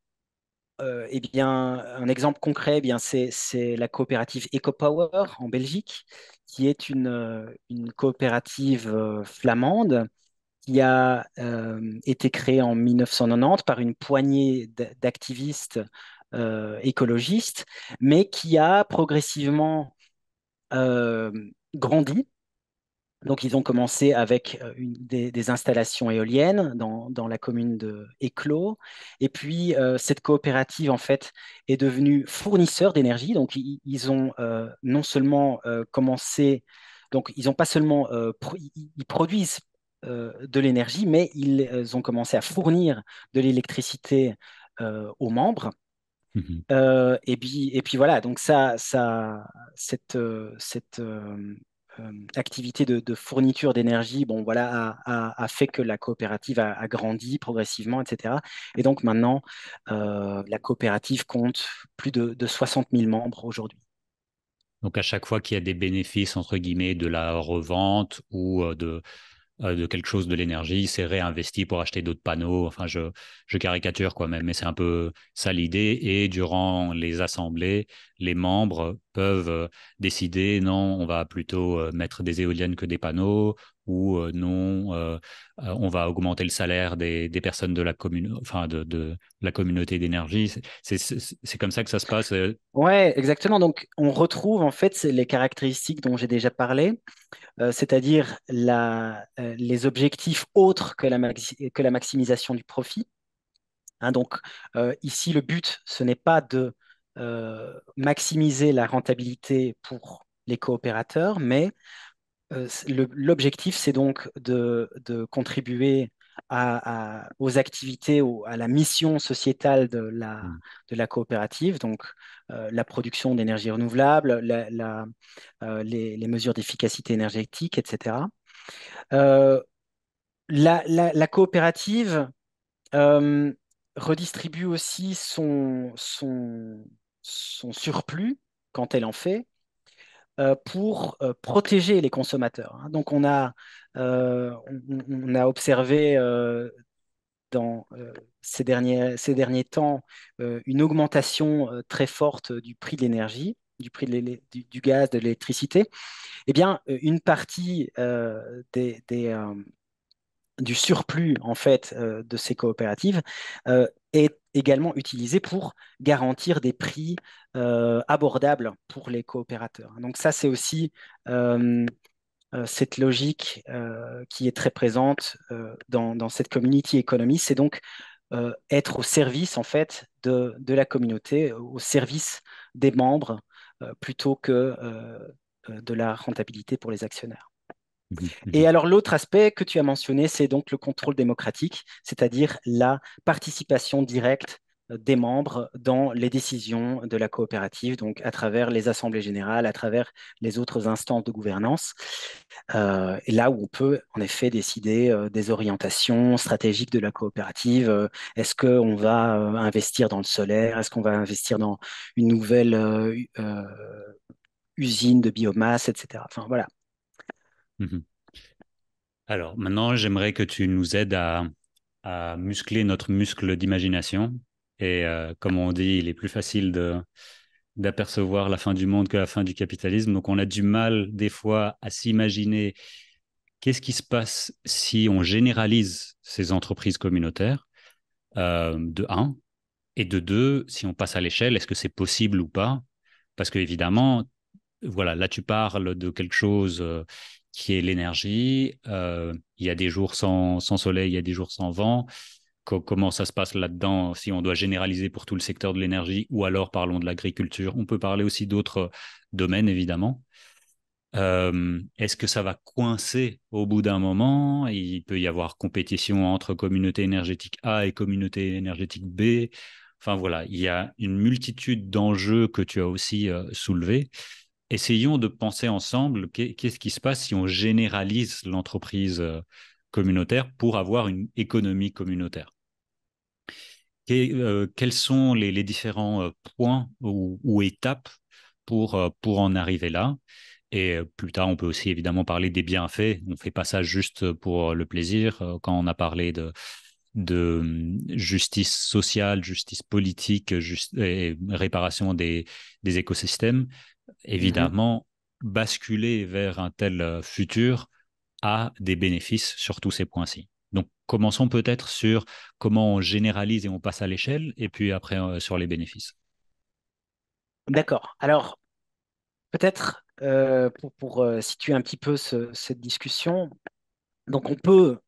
euh, eh bien, un exemple concret, eh bien, c'est, la coopérative EcoPower en Belgique, qui est une, euh, coopérative euh, flamande qui a été créée en 1990 par une poignée d'activistes écologistes, mais qui a progressivement grandi donc, ils ont commencé avec euh, une, des, installations éoliennes dans, dans, la commune de Éclos. Et puis, euh, cette coopérative, en fait, est devenue fournisseur d'énergie. Donc, ils, ont euh, non seulement commencé, donc, ils ont pas seulement, ils produisent de l'énergie, mais ils ont commencé à fournir de l'électricité aux membres. Mmh et, puis, et puis voilà, donc ça, ça cette, cette, euh, activité de, fourniture d'énergie bon, voilà, a, fait que la coopérative a, grandi progressivement, etc. Et donc maintenant, euh, la coopérative compte plus de, 60 000 membres aujourd'hui. Donc à chaque fois qu'il y a des bénéfices, entre guillemets, de la revente ou euh, de, de quelque chose de l'énergie, c'est réinvesti pour acheter d'autres panneaux. Enfin, je, je caricature quand même, mais c'est un peu ça l'idée. Et durant les assemblées, les membres peuvent euh, décider non, on va plutôt euh, mettre des éoliennes que des panneaux, ou euh, non, on va augmenter le salaire des, personnes de la, commune, enfin de, la communauté d'énergie. C'est comme ça que ça se passe. Ouais, exactement. Donc, on retrouve en fait les caractéristiques dont j'ai déjà parlé, c'est-à-dire la les objectifs autres que la, que la maximisation du profit. Hein. donc, ici, le but, ce n'est pas de euh, maximiser la rentabilité pour les coopérateurs, mais euh, l'objectif, c'est donc de, contribuer aux activités, à la mission sociétale de la, mmh. coopérative, donc euh, la production d'énergie renouvelable, la, les, mesures d'efficacité énergétique, etc. la, coopérative redistribue aussi son, son surplus quand elle en fait euh, pour euh, protéger les consommateurs. Hein. Donc on a, euh, on, a observé dans ces, derniers, ces derniers temps une augmentation très forte du prix de l'énergie du prix du, gaz, de l'électricité, eh bien, une partie des, du surplus en fait euh, de ces coopératives euh, est également utilisé pour garantir des prix euh, abordables pour les coopérateurs. Donc ça c'est aussi cette logique qui est très présente dans, cette community economy, c'est donc être au service en fait de, la communauté, au service des membres plutôt que de la rentabilité pour les actionnaires. Et alors l'autre aspect que tu as mentionné, c'est donc le contrôle démocratique, c'est-à-dire la participation directe euh, des membres dans les décisions de la coopérative, donc à travers les assemblées générales, à travers les autres instances de gouvernance, euh, et là où on peut en effet décider euh, des orientations stratégiques de la coopérative. Est-ce qu'on va investir dans le solaire Est-ce qu'on va investir dans une nouvelle usine de biomasse, etc. Enfin voilà, Mmh Alors maintenant, j'aimerais que tu nous aides à, muscler notre muscle d'imagination. Et euh, comme on dit, il est plus facile de, d'apercevoir la fin du monde que la fin du capitalisme. Donc on a du mal des fois à s'imaginer qu'est-ce qui se passe si on généralise ces entreprises communautaires, euh, de un, et de deux, si on passe à l'échelle, est-ce que c'est possible ou pas Parce que évidemment, voilà, là tu parles de quelque chose euh, qui est l'énergie. Euh, il y a des jours sans, soleil, il y a des jours sans vent. comment ça se passe là-dedans Si on doit généraliser pour tout le secteur de l'énergie, ou alors parlons de l'agriculture. On peut parler aussi d'autres euh, domaines, évidemment. Euh, est-ce que ça va coincer au bout d'un moment Il peut y avoir compétition entre communauté énergétique A et communauté énergétique B. Enfin voilà, il y a une multitude d'enjeux que tu as aussi soulevés essayons de penser ensemble qu'est-ce qui se passe si on généralise l'entreprise euh, communautaire pour avoir une économie communautaire. Euh, quels sont les, différents euh, points ou, étapes pour, pour en arriver là et plus tard, on peut aussi évidemment parler des bienfaits. On ne fait pas ça juste pour le plaisir. Quand on a parlé de, hum, justice sociale, justice politique réparation des, écosystèmes. Mhm. évidemment, basculer vers un tel euh, futur a des bénéfices sur tous ces points-ci. Donc, commençons peut-être sur comment on généralise et on passe à l'échelle, et puis après euh, sur les bénéfices. D'accord. Alors, peut-être euh, pour, situer un petit peu cette discussion, donc on peut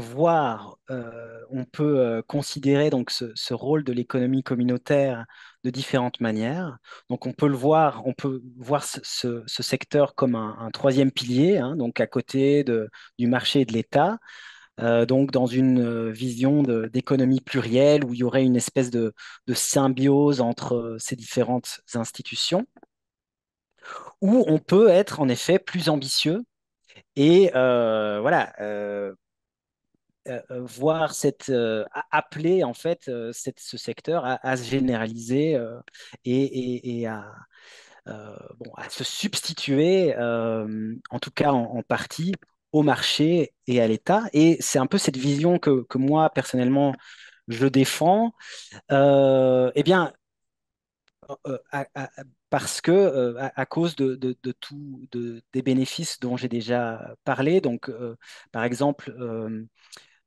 voir, euh, on peut euh, considérer donc ce, rôle de l'économie communautaire de différentes manières. Donc on peut le voir, on peut voir ce, secteur comme un, troisième pilier, hein, donc à côté de, du marché et de l'État. Euh, donc dans une vision d'économie plurielle où il y aurait une espèce de, symbiose entre ces différentes institutions, où on peut être en effet plus ambitieux et voilà, euh, euh, voir cette, euh, appeler en fait cette, ce secteur à, se généraliser et, à, à se substituer, en tout cas en, partie, au marché et à l'État. Et c'est un peu cette vision que, moi, personnellement, je défends. Euh, eh bien, parce que, à, cause de, de, de tout, de, des bénéfices dont j'ai déjà parlé, donc, par exemple,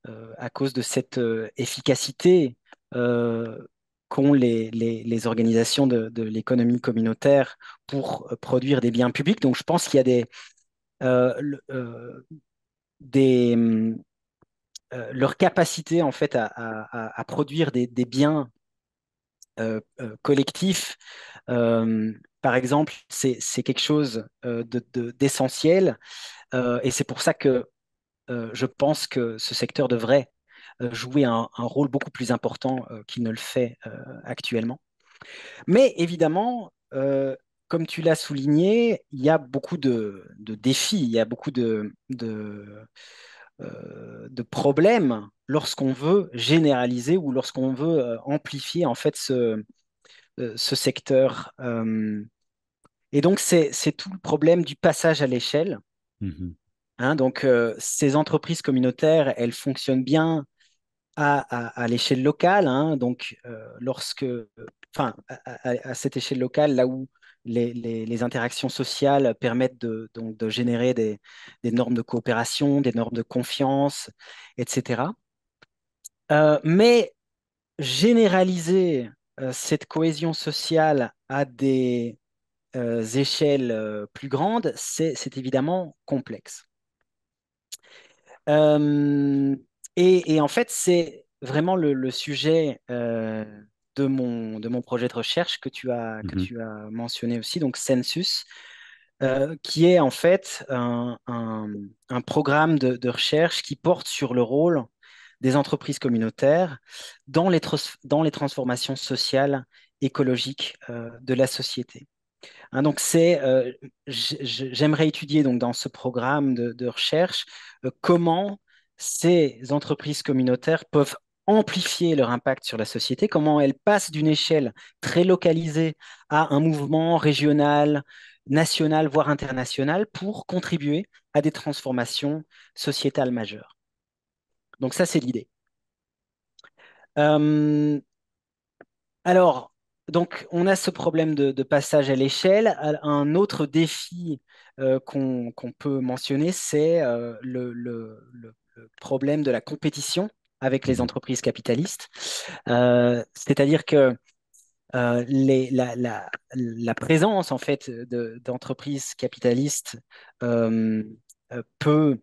euh, à cause de cette euh, efficacité euh, qu'ont les, les, organisations de, de l'économie communautaire pour produire des biens publics. Donc je pense qu'il y a des... des leur capacité en fait à, à, produire des, des biens collectifs, par exemple, c'est quelque chose d'essentiel de, et c'est pour ça que euh, je pense que ce secteur devrait euh, jouer un, rôle beaucoup plus important euh, qu'il ne le fait actuellement. Mais évidemment, comme tu l'as souligné, il y a beaucoup de, défis, il y a beaucoup de, de, problèmes lorsqu'on veut généraliser ou lorsqu'on veut amplifier en fait ce, ce secteur. et donc c'est tout le problème du passage à l'échelle. Mmh Hein, donc, euh, ces entreprises communautaires, elles fonctionnent bien à, l'échelle locale. Hein. donc, euh, lorsque, enfin, à, cette échelle locale, là où les, interactions sociales permettent de, de générer des, normes de coopération, des normes de confiance, etc. Euh, mais généraliser cette cohésion sociale à des échelles plus grandes, c'est évidemment complexe. Euh, et, en fait, c'est vraiment le, sujet euh, de, mon, de mon projet de recherche que tu as, mhm. tu as mentionné aussi, donc Census, euh, qui est en fait un, programme de, recherche qui porte sur le rôle des entreprises communautaires dans les, dans les transformations sociales, écologiques de la société. Hein, donc c'est, euh, j'aimerais étudier donc dans ce programme de, recherche euh, comment ces entreprises communautaires peuvent amplifier leur impact sur la société, comment elles passent d'une échelle très localisée à un mouvement régional, national, voire international pour contribuer à des transformations sociétales majeures. Donc ça, c'est l'idée. Euh, alors, donc, on a ce problème de, passage à l'échelle. Euh, un autre défi euh, qu'on peut mentionner, c'est euh, le, problème de la compétition avec les entreprises capitalistes. C'est-à-dire que la, présence en fait d'entreprises capitalistes peut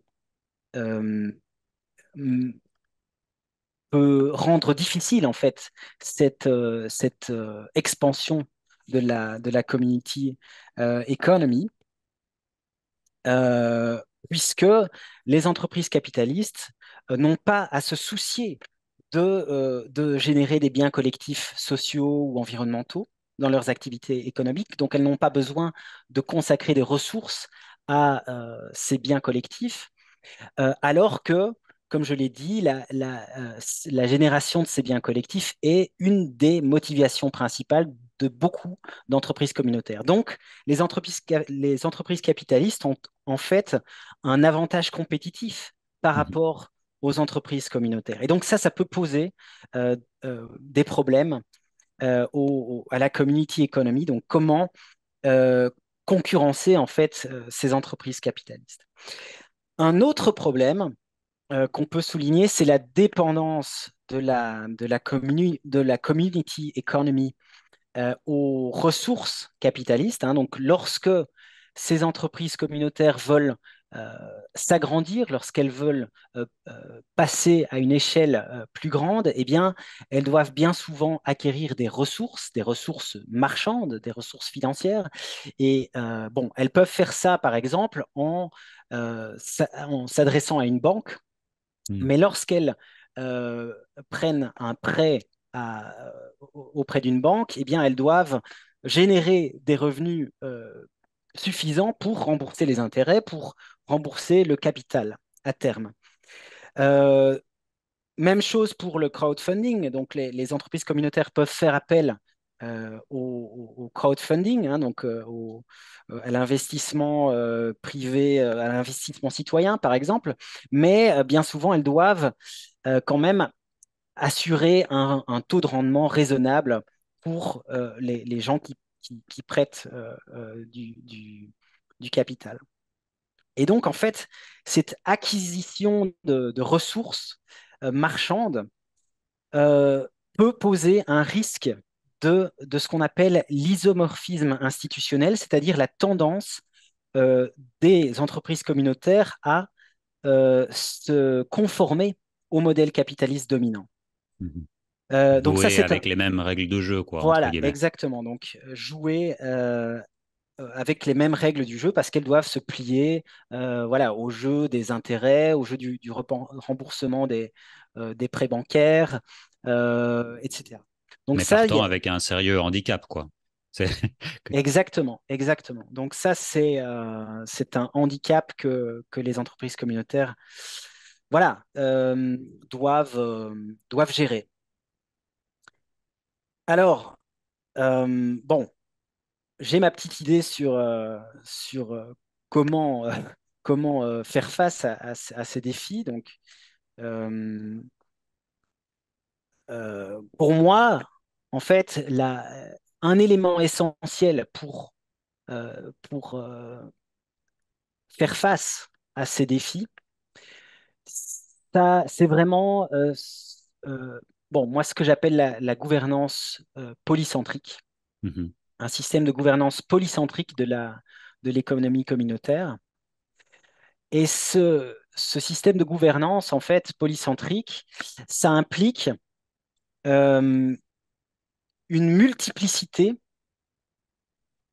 peut rendre difficile en fait cette, euh, cette euh, expansion de la, de la community euh, economy, puisque les entreprises capitalistes n'ont pas à se soucier de, de générer des biens collectifs sociaux ou environnementaux dans leurs activités économiques, donc elles n'ont pas besoin de consacrer des ressources à ces biens collectifs, alors que comme je l'ai dit, euh, la, génération de ces biens collectifs est une des motivations principales de beaucoup d'entreprises communautaires. Donc, les entreprises, les entreprises capitalistes ont en fait un avantage compétitif par mmh rapport aux entreprises communautaires. Et donc ça, ça peut poser euh, euh, des problèmes à la community economy. Donc comment concurrencer en fait ces entreprises capitalistes. Un autre problème, euh, qu'on peut souligner, c'est la dépendance de la, de la, de la community economy euh, aux ressources capitalistes. Hein. Donc, lorsque ces entreprises communautaires veulent euh, s'agrandir, lorsqu'elles veulent passer à une échelle plus grande, eh bien, elles doivent bien souvent acquérir des ressources, des ressources marchandes, des ressources financières. Et bon, elles peuvent faire ça, par exemple, en s'adressant à une banque Hmm. Mais lorsqu'elles euh, prennent un prêt auprès d'une banque, eh bien, elles doivent générer des revenus euh, suffisants pour rembourser les intérêts, pour rembourser le capital à terme. Euh, même chose pour le crowdfunding. Donc, les, entreprises communautaires peuvent faire appel euh, au, crowdfunding, hein, donc euh, euh, à l'investissement privé, à l'investissement citoyen, par exemple, mais bien souvent, elles doivent quand même assurer un, taux de rendement raisonnable pour les, gens qui, prêtent du, capital. Et donc, en fait, cette acquisition de ressources marchandes peut poser un risque de, ce qu'on appelle l'isomorphisme institutionnel, c'est-à-dire la tendance euh, des entreprises communautaires à euh, se conformer au modèle capitaliste dominant. Mhm. Euh, donc jouer avec les mêmes règles de jeu, quoi. Voilà, exactement. Donc jouer avec les mêmes règles du jeu parce qu'elles doivent se plier voilà, au jeu des intérêts, au jeu du, remboursement des, prêts bancaires, etc. Donc Mais partant avec un sérieux handicap, quoi. exactement, exactement. Donc ça, c'est euh, un handicap que, que, les entreprises communautaires voilà, euh, doivent, euh, doivent gérer. Alors, euh, bon, j'ai ma petite idée sur, sur comment, comment faire face à, ces défis. Donc, pour moi, en fait, un élément essentiel pour, euh, pour euh, faire face à ces défis, ça, c'est vraiment, euh, bon, moi, ce que j'appelle la, gouvernance polycentrique, mhm. un système de gouvernance polycentrique de, la, de l'économie communautaire. Et ce, ce système de gouvernance, en fait, polycentrique, ça implique une multiplicité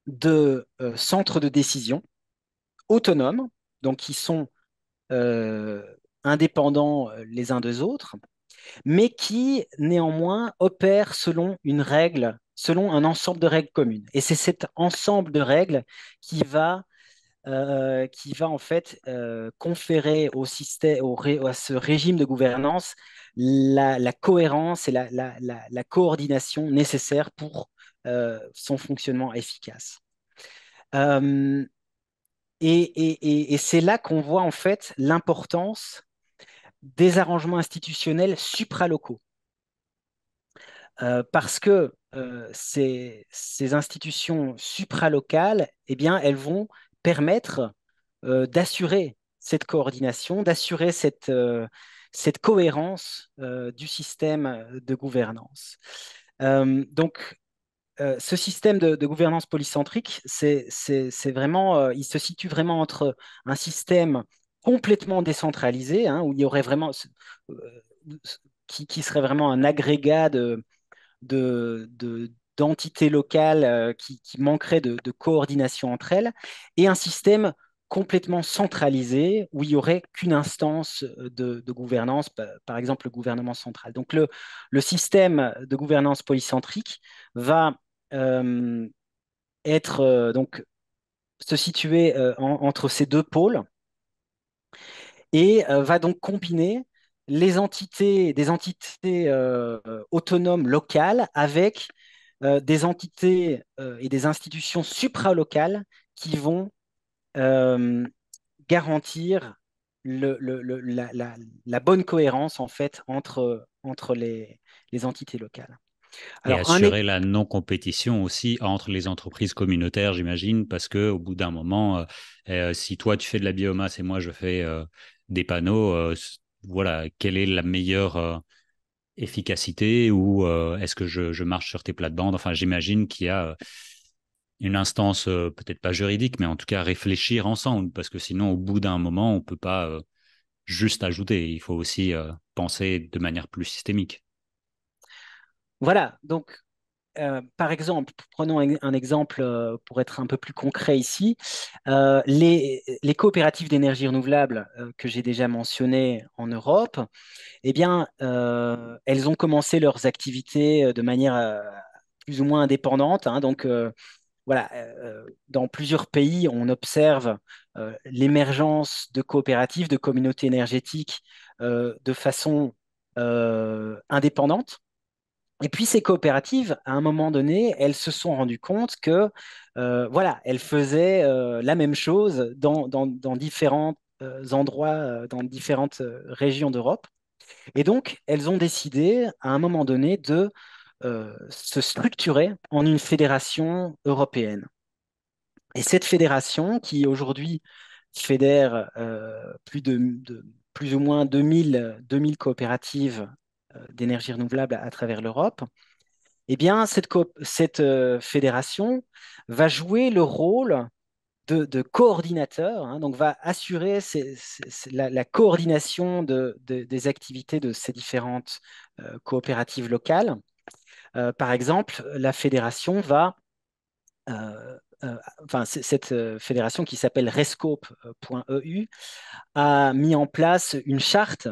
de euh, centres de décision autonomes, donc qui sont euh, indépendants euh, les uns des autres, mais qui néanmoins opèrent selon une règle, selon un ensemble de règles communes. Et c'est cet ensemble de règles qui va euh, euh, qui va en fait euh, conférer au système, au à ce régime de gouvernance la, cohérence et la, coordination nécessaire pour son fonctionnement efficace. et, et, et c'est là qu'on voit en fait l'importance des arrangements institutionnels supralocaux. parce que ces, ces, institutions supralocales, eh bien, elles vont permettre euh, d'assurer cette coordination, d'assurer cette, euh, cohérence euh, du système de gouvernance. donc, ce système de, gouvernance polycentrique, c'est vraiment, il se situe vraiment entre un système complètement décentralisé, hein, où il y aurait vraiment, qui, serait vraiment un agrégat de d'entités locales euh, qui, manqueraient de, coordination entre elles, et un système complètement centralisé où il n'y aurait qu'une instance euh, de, gouvernance, par exemple le gouvernement central. Donc le, le système de gouvernance polycentrique va euh, être donc se situer entre ces deux pôles et va donc combiner les entités, des entités autonomes locales avec euh, des entités euh, et des institutions supralocales qui vont euh, garantir la, bonne cohérence en fait entre, entre les, les entités locales. Alors, et assurer la non-compétition aussi entre les entreprises communautaires, j'imagine, parce qu'au bout d'un moment, si toi tu fais de la biomasse et moi je fais des panneaux, voilà, quelle est la meilleure efficacité ou euh, est-ce que je, marche sur tes plates-bandes Enfin, j'imagine qu'il y a euh, une instance, euh, peut-être pas juridique, mais en tout cas réfléchir ensemble, parce que sinon, au bout d'un moment, on ne peut pas juste ajouter, il faut aussi penser de manière plus systémique. Voilà, donc euh, par exemple, prenons un, exemple euh, pour être un peu plus concret ici, euh, les, coopératives d'énergie renouvelable que j'ai déjà mentionnées en Europe, eh bien, elles ont commencé leurs activités de manière plus ou moins indépendante. Hein. donc, voilà, dans plusieurs pays, on observe l'émergence de coopératives, de communautés énergétiques de façon indépendante. Et puis ces coopératives, à un moment donné, elles se sont rendues compte que, euh, voilà, elles faisaient euh, la même chose dans, dans, différents euh, endroits, dans différentes régions d'Europe. Et donc, elles ont décidé, à un moment donné, de se structurer en une fédération européenne. Et cette fédération, qui aujourd'hui fédère plus, de, plus ou moins 2000, 2000 coopératives d'énergie renouvelable à, travers l'Europe, eh bien, cette, euh, fédération va jouer le rôle de, coordinateur, hein, donc va assurer la, coordination des activités de ces différentes euh, coopératives locales. Euh, par exemple, la fédération va, cette fédération qui s'appelle rescope.eu e a mis en place une charte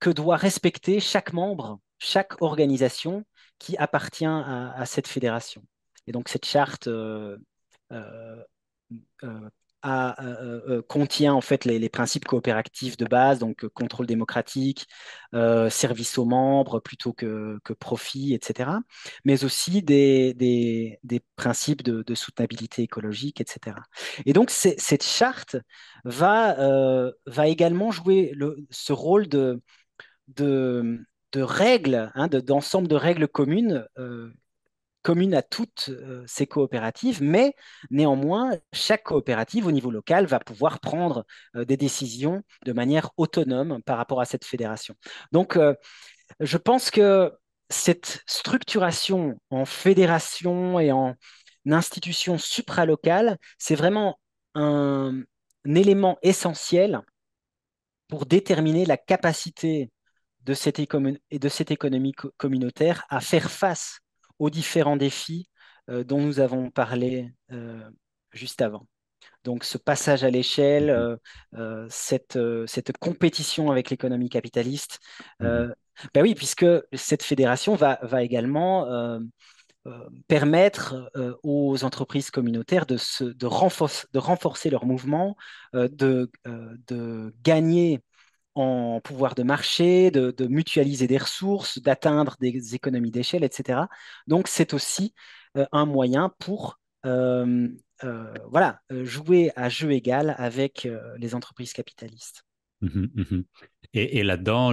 que doit respecter chaque membre, chaque organisation qui appartient à, cette fédération. Et donc cette charte euh, euh, euh, contient en fait les, principes coopératifs de base, donc contrôle démocratique, service aux membres plutôt que, profit, etc. Mais aussi des, des, principes de, soutenabilité écologique, etc. Et donc cette charte va, va également jouer le, ce rôle de de, règles, hein, d'ensemble de, règles communes, euh, communes à toutes euh, ces coopératives, mais néanmoins, chaque coopérative au niveau local va pouvoir prendre euh, des décisions de manière autonome par rapport à cette fédération. Donc, je pense que cette structuration en fédération et en institution supralocale, c'est vraiment un élément essentiel pour déterminer la capacité de cette, et de cette économie communautaire à faire face aux différents défis euh, dont nous avons parlé euh, juste avant. Donc ce passage à l'échelle, mm-hmm. euh, cette, cette, compétition avec l'économie capitaliste, mm-hmm. ben oui, puisque cette fédération va, va également permettre aux entreprises communautaires de, de, renforce, de renforcer leur mouvement, de, de gagner en pouvoir de marché, de, mutualiser des ressources, d'atteindre des économies d'échelle, etc. Donc c'est aussi euh, un moyen pour euh, euh, voilà, jouer à jeu égal avec les entreprises capitalistes. Mmh mmh et, là-dedans,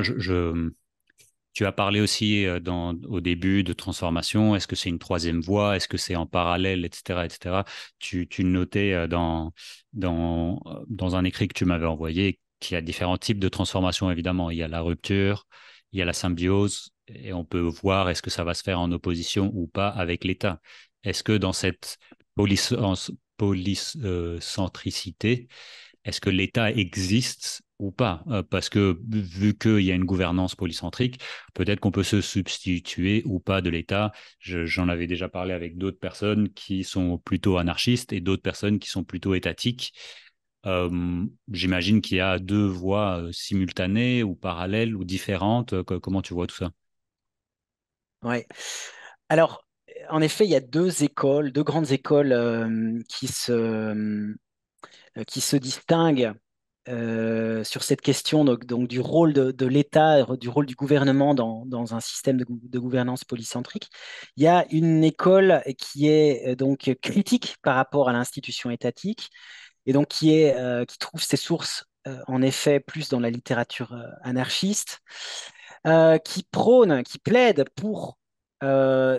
tu as parlé aussi au début de transformation. Est-ce que c'est une troisième voie Est-ce que c'est en parallèle, etc., etc. Tu, tu notais dans, dans, dans un écrit que tu m'avais envoyé y a différents types de transformations, évidemment. Il y a la rupture, il y a la symbiose, et on peut voir est-ce que ça va se faire en opposition ou pas avec l'État. Est-ce que dans cette polycentricité, est-ce que l'État existe ou pas euh, Parce que vu qu'il y a une gouvernance polycentrique, peut-être qu'on peut se substituer ou pas de l'État. J'en avais déjà parlé avec d'autres personnes qui sont plutôt anarchistes et d'autres personnes qui sont plutôt étatiques. J'imagine qu'il y a deux voies simultanées ou parallèles ou différentes. comment tu vois tout ça Oui. Alors, en effet, il y a deux écoles, deux grandes écoles qui, se, qui se distinguent sur cette question donc, du rôle de, de l'État, du rôle du gouvernement dans, dans un système de, de, gouvernance polycentrique. Il y a une école qui est donc critique par rapport à l'institution étatique et donc qui, est, euh, qui trouve ses sources euh, en effet plus dans la littérature euh, anarchiste, qui prône, qui plaide pour la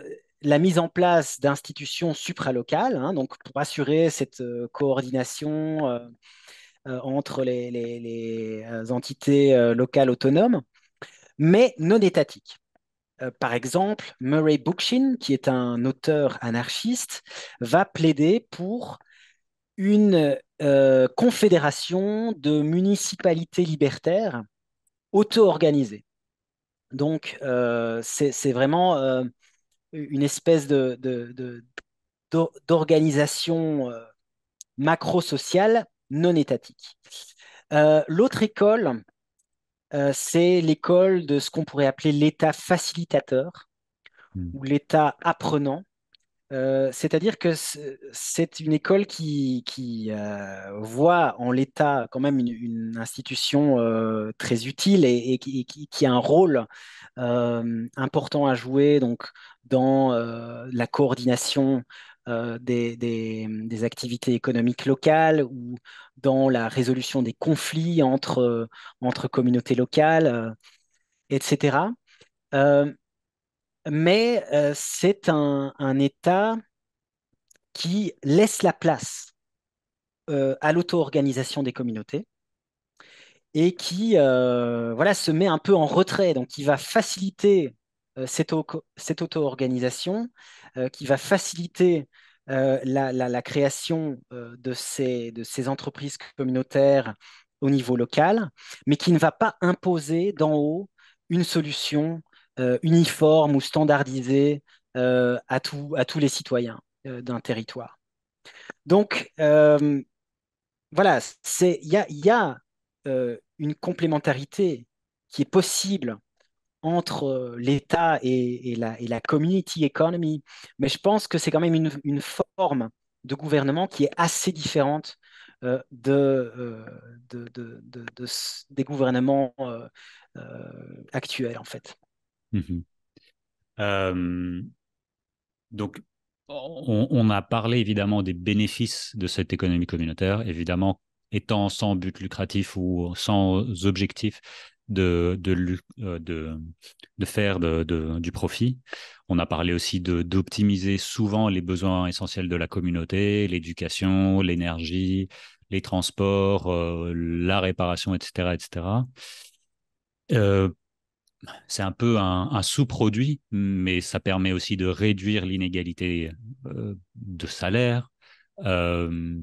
mise en place d'institutions supralocales, hein, donc pour assurer cette coordination entre les, entités locales autonomes, mais non étatiques. par exemple, Murray Bookchin, qui est un auteur anarchiste, va plaider pour une euh, confédération de municipalités libertaires auto-organisées. Donc, euh, c'est vraiment euh, une espèce de, d'organisation macro-sociale non étatique. l'autre école, c'est l'école de ce qu'on pourrait appeler l'État facilitateur hmm. ou l'État apprenant, c'est-à-dire que c'est une école qui, voit en l'État quand même une, institution très utile et, qui, a un rôle important à jouer donc, dans la coordination des, activités économiques locales ou dans la résolution des conflits entre, entre communautés locales, etc mais euh, c'est un, État qui laisse la place euh, à l'auto-organisation des communautés et qui euh, voilà, se met un peu en retrait, donc qui va faciliter cette, auto-organisation, qui va faciliter la, création de ces, de ces entreprises communautaires au niveau local, mais qui ne va pas imposer d'en haut une solution euh, uniforme ou standardisée euh, à, tous les citoyens euh, d'un territoire. Donc, voilà, il y a, une complémentarité qui est possible entre l'État et, la, community economy, mais je pense que c'est quand même une, forme de gouvernement qui est assez différente des gouvernements actuels, en fait. Mhm. Euh, donc, on, a parlé évidemment des bénéfices de cette économie communautaire, évidemment étant sans but lucratif ou sans objectif de, de, euh, faire de, du profit. On a parlé aussi d'optimiser souvent les besoins essentiels de la communauté, l'éducation, l'énergie, les transports, euh, la réparation, etc. etc c'est un peu un, sous-produit, mais ça permet aussi de réduire l'inégalité euh, de salaire, euh,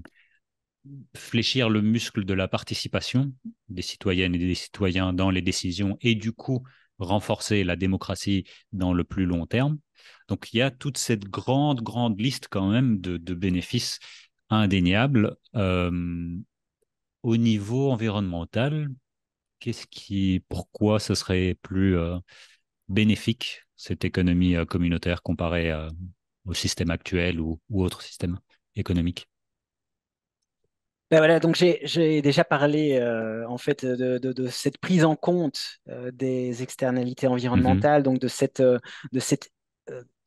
fléchir le muscle de la participation des citoyennes et des citoyens dans les décisions et du coup renforcer la démocratie dans le plus long terme. Donc il y a toute cette grande, grande liste quand même de, bénéfices indéniables. Euh, au niveau environnemental, qu'est-ce qui, pourquoi ce serait plus euh, bénéfique cette économie euh, communautaire comparée euh, au système actuel ou, ou autre système économique ben voilà, donc j'ai déjà parlé en fait de, de, cette prise en compte des externalités mm-hmm. environnementales, donc de cette, de cette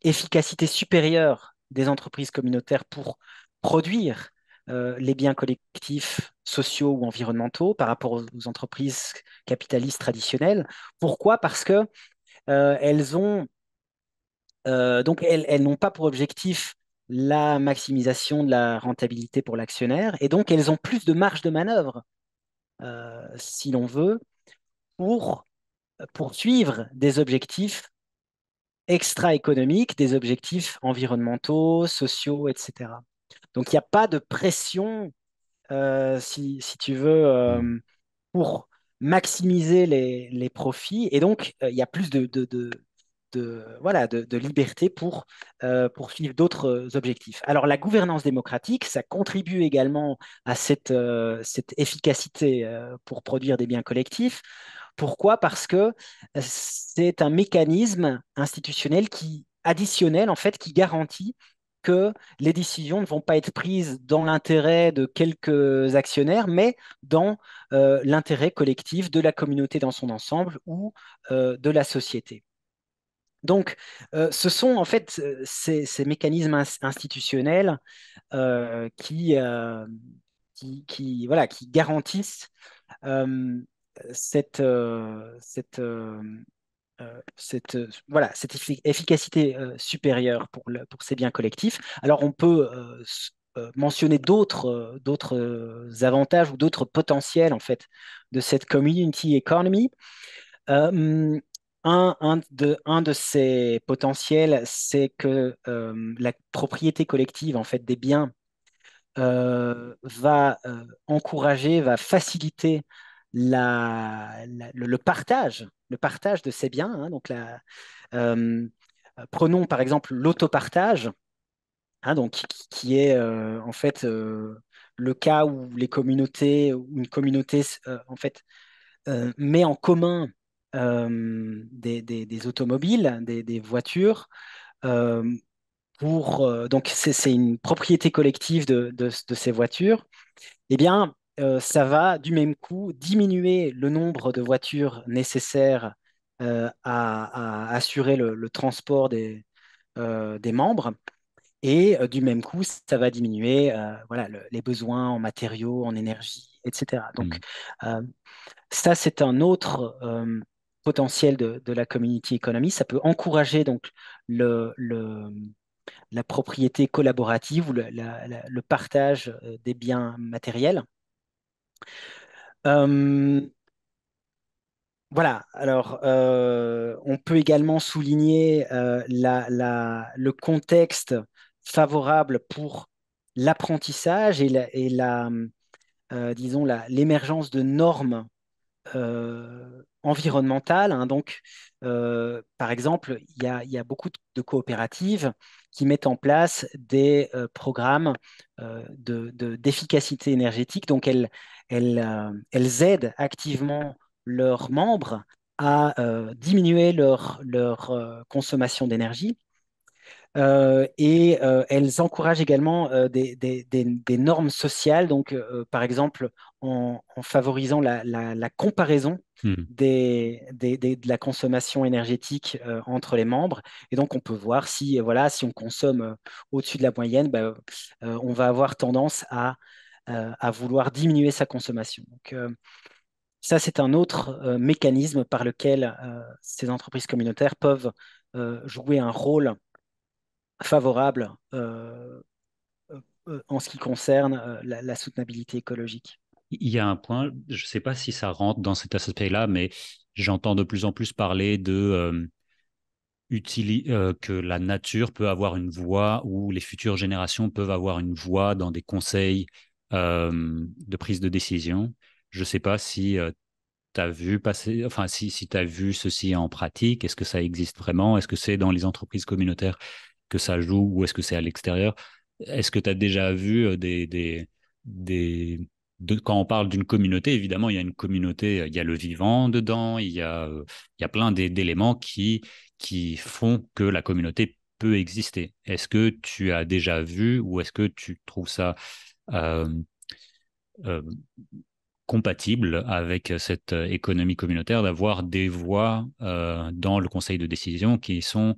efficacité supérieure des entreprises communautaires pour produire euh, les biens collectifs sociaux ou environnementaux par rapport aux entreprises capitalistes traditionnelles. Pourquoi Parce que euh, elles ont euh, donc elles, n'ont pas pour objectif la maximisation de la rentabilité pour l'actionnaire et donc elles ont plus de marge de manœuvre, si l'on veut, pour poursuivre des objectifs extra-économiques, des objectifs environnementaux, sociaux, etc. Donc il n'y a pas de pression, euh, si, tu veux, euh, pour maximiser les, profits. Et donc euh, il y a plus de, de, voilà, de, liberté pour poursuivre d'autres objectifs. Alors la gouvernance démocratique, ça contribue également à cette, cette efficacité pour produire des biens collectifs. Pourquoi Parce que c'est un mécanisme institutionnel qui additionnel en fait qui garantit que les décisions ne vont pas être prises dans l'intérêt de quelques actionnaires, mais dans euh, l'intérêt collectif de la communauté dans son ensemble ou euh, de la société. Donc, euh, ce sont en fait ces, mécanismes institutionnels qui, voilà, qui garantissent cette, cette euh, cette, euh, voilà, cette efficacité euh, supérieure pour, pour ces biens collectifs. Alors on peut mentionner d'autres d'autres avantages ou d'autres potentiels en fait de cette community economy. Hum, un, de, un de ces potentiels, c'est que la propriété collective en fait des biens va encourager, va faciliter la, le, partage le partage de ces biens. Hein, donc euh, prenons par exemple l'autopartage, hein, donc qui, est euh, en fait euh, le cas où les communautés, une communauté en fait met en commun des, automobiles, des, voitures. donc c'est une propriété collective de, de ces voitures, eh bien, euh, ça va du même coup diminuer le nombre de voitures nécessaires euh, à, assurer le, transport euh, des, membres. Et du même coup, ça va diminuer les besoins en matériaux, en énergie, etc. Donc mm. ça, c'est un autre potentiel de, la community economy. Ça peut encourager donc la propriété collaborative ou le partage des biens matériels. Euh, voilà, alors euh, on peut également souligner euh, le contexte favorable pour l'apprentissage et, la, disons l'émergence de normes euh, environnementales. Hein. donc, euh, par exemple, il y, a, beaucoup de coopératives qui mettent en place des euh, programmes d'efficacité de, énergétique. Donc, elles, elles, aident activement leurs membres à diminuer leur, leur consommation d'énergie. et elles encouragent également des, des, des, normes sociales. Donc, par exemple, en, favorisant la, comparaison hmm. de la consommation énergétique euh, entre les membres. Et donc, on peut voir si, euh, si on consomme euh, au-dessus de la moyenne, bah, on va avoir tendance à, vouloir diminuer sa consommation. Donc, ça, c'est un autre mécanisme par lequel ces entreprises communautaires peuvent jouer un rôle favorable en ce qui concerne la soutenabilité écologique il y a un point, je ne sais pas si ça rentre dans cet aspect-là, mais j'entends de plus en plus parler de euh, euh, que la nature peut avoir une voix ou les futures générations peuvent avoir une voix dans des conseils euh, de prise de décision. Je ne sais pas si tu as vu passer, enfin si, si tu as vu ceci en pratique, est-ce que ça existe vraiment Est-ce que c'est dans les entreprises communautaires que ça joue ou est-ce que c'est à l'extérieur Est-ce que tu as déjà vu des, des, des quand on parle d'une communauté, évidemment, il y a une communauté, euh, il y a le vivant dedans, il y a, euh, il y a plein d'éléments qui, qui font que la communauté peut exister. Est-ce que tu as déjà vu ou est-ce que tu trouves ça euh, compatible avec cette économie communautaire d'avoir des voix dans le conseil de décision qui sont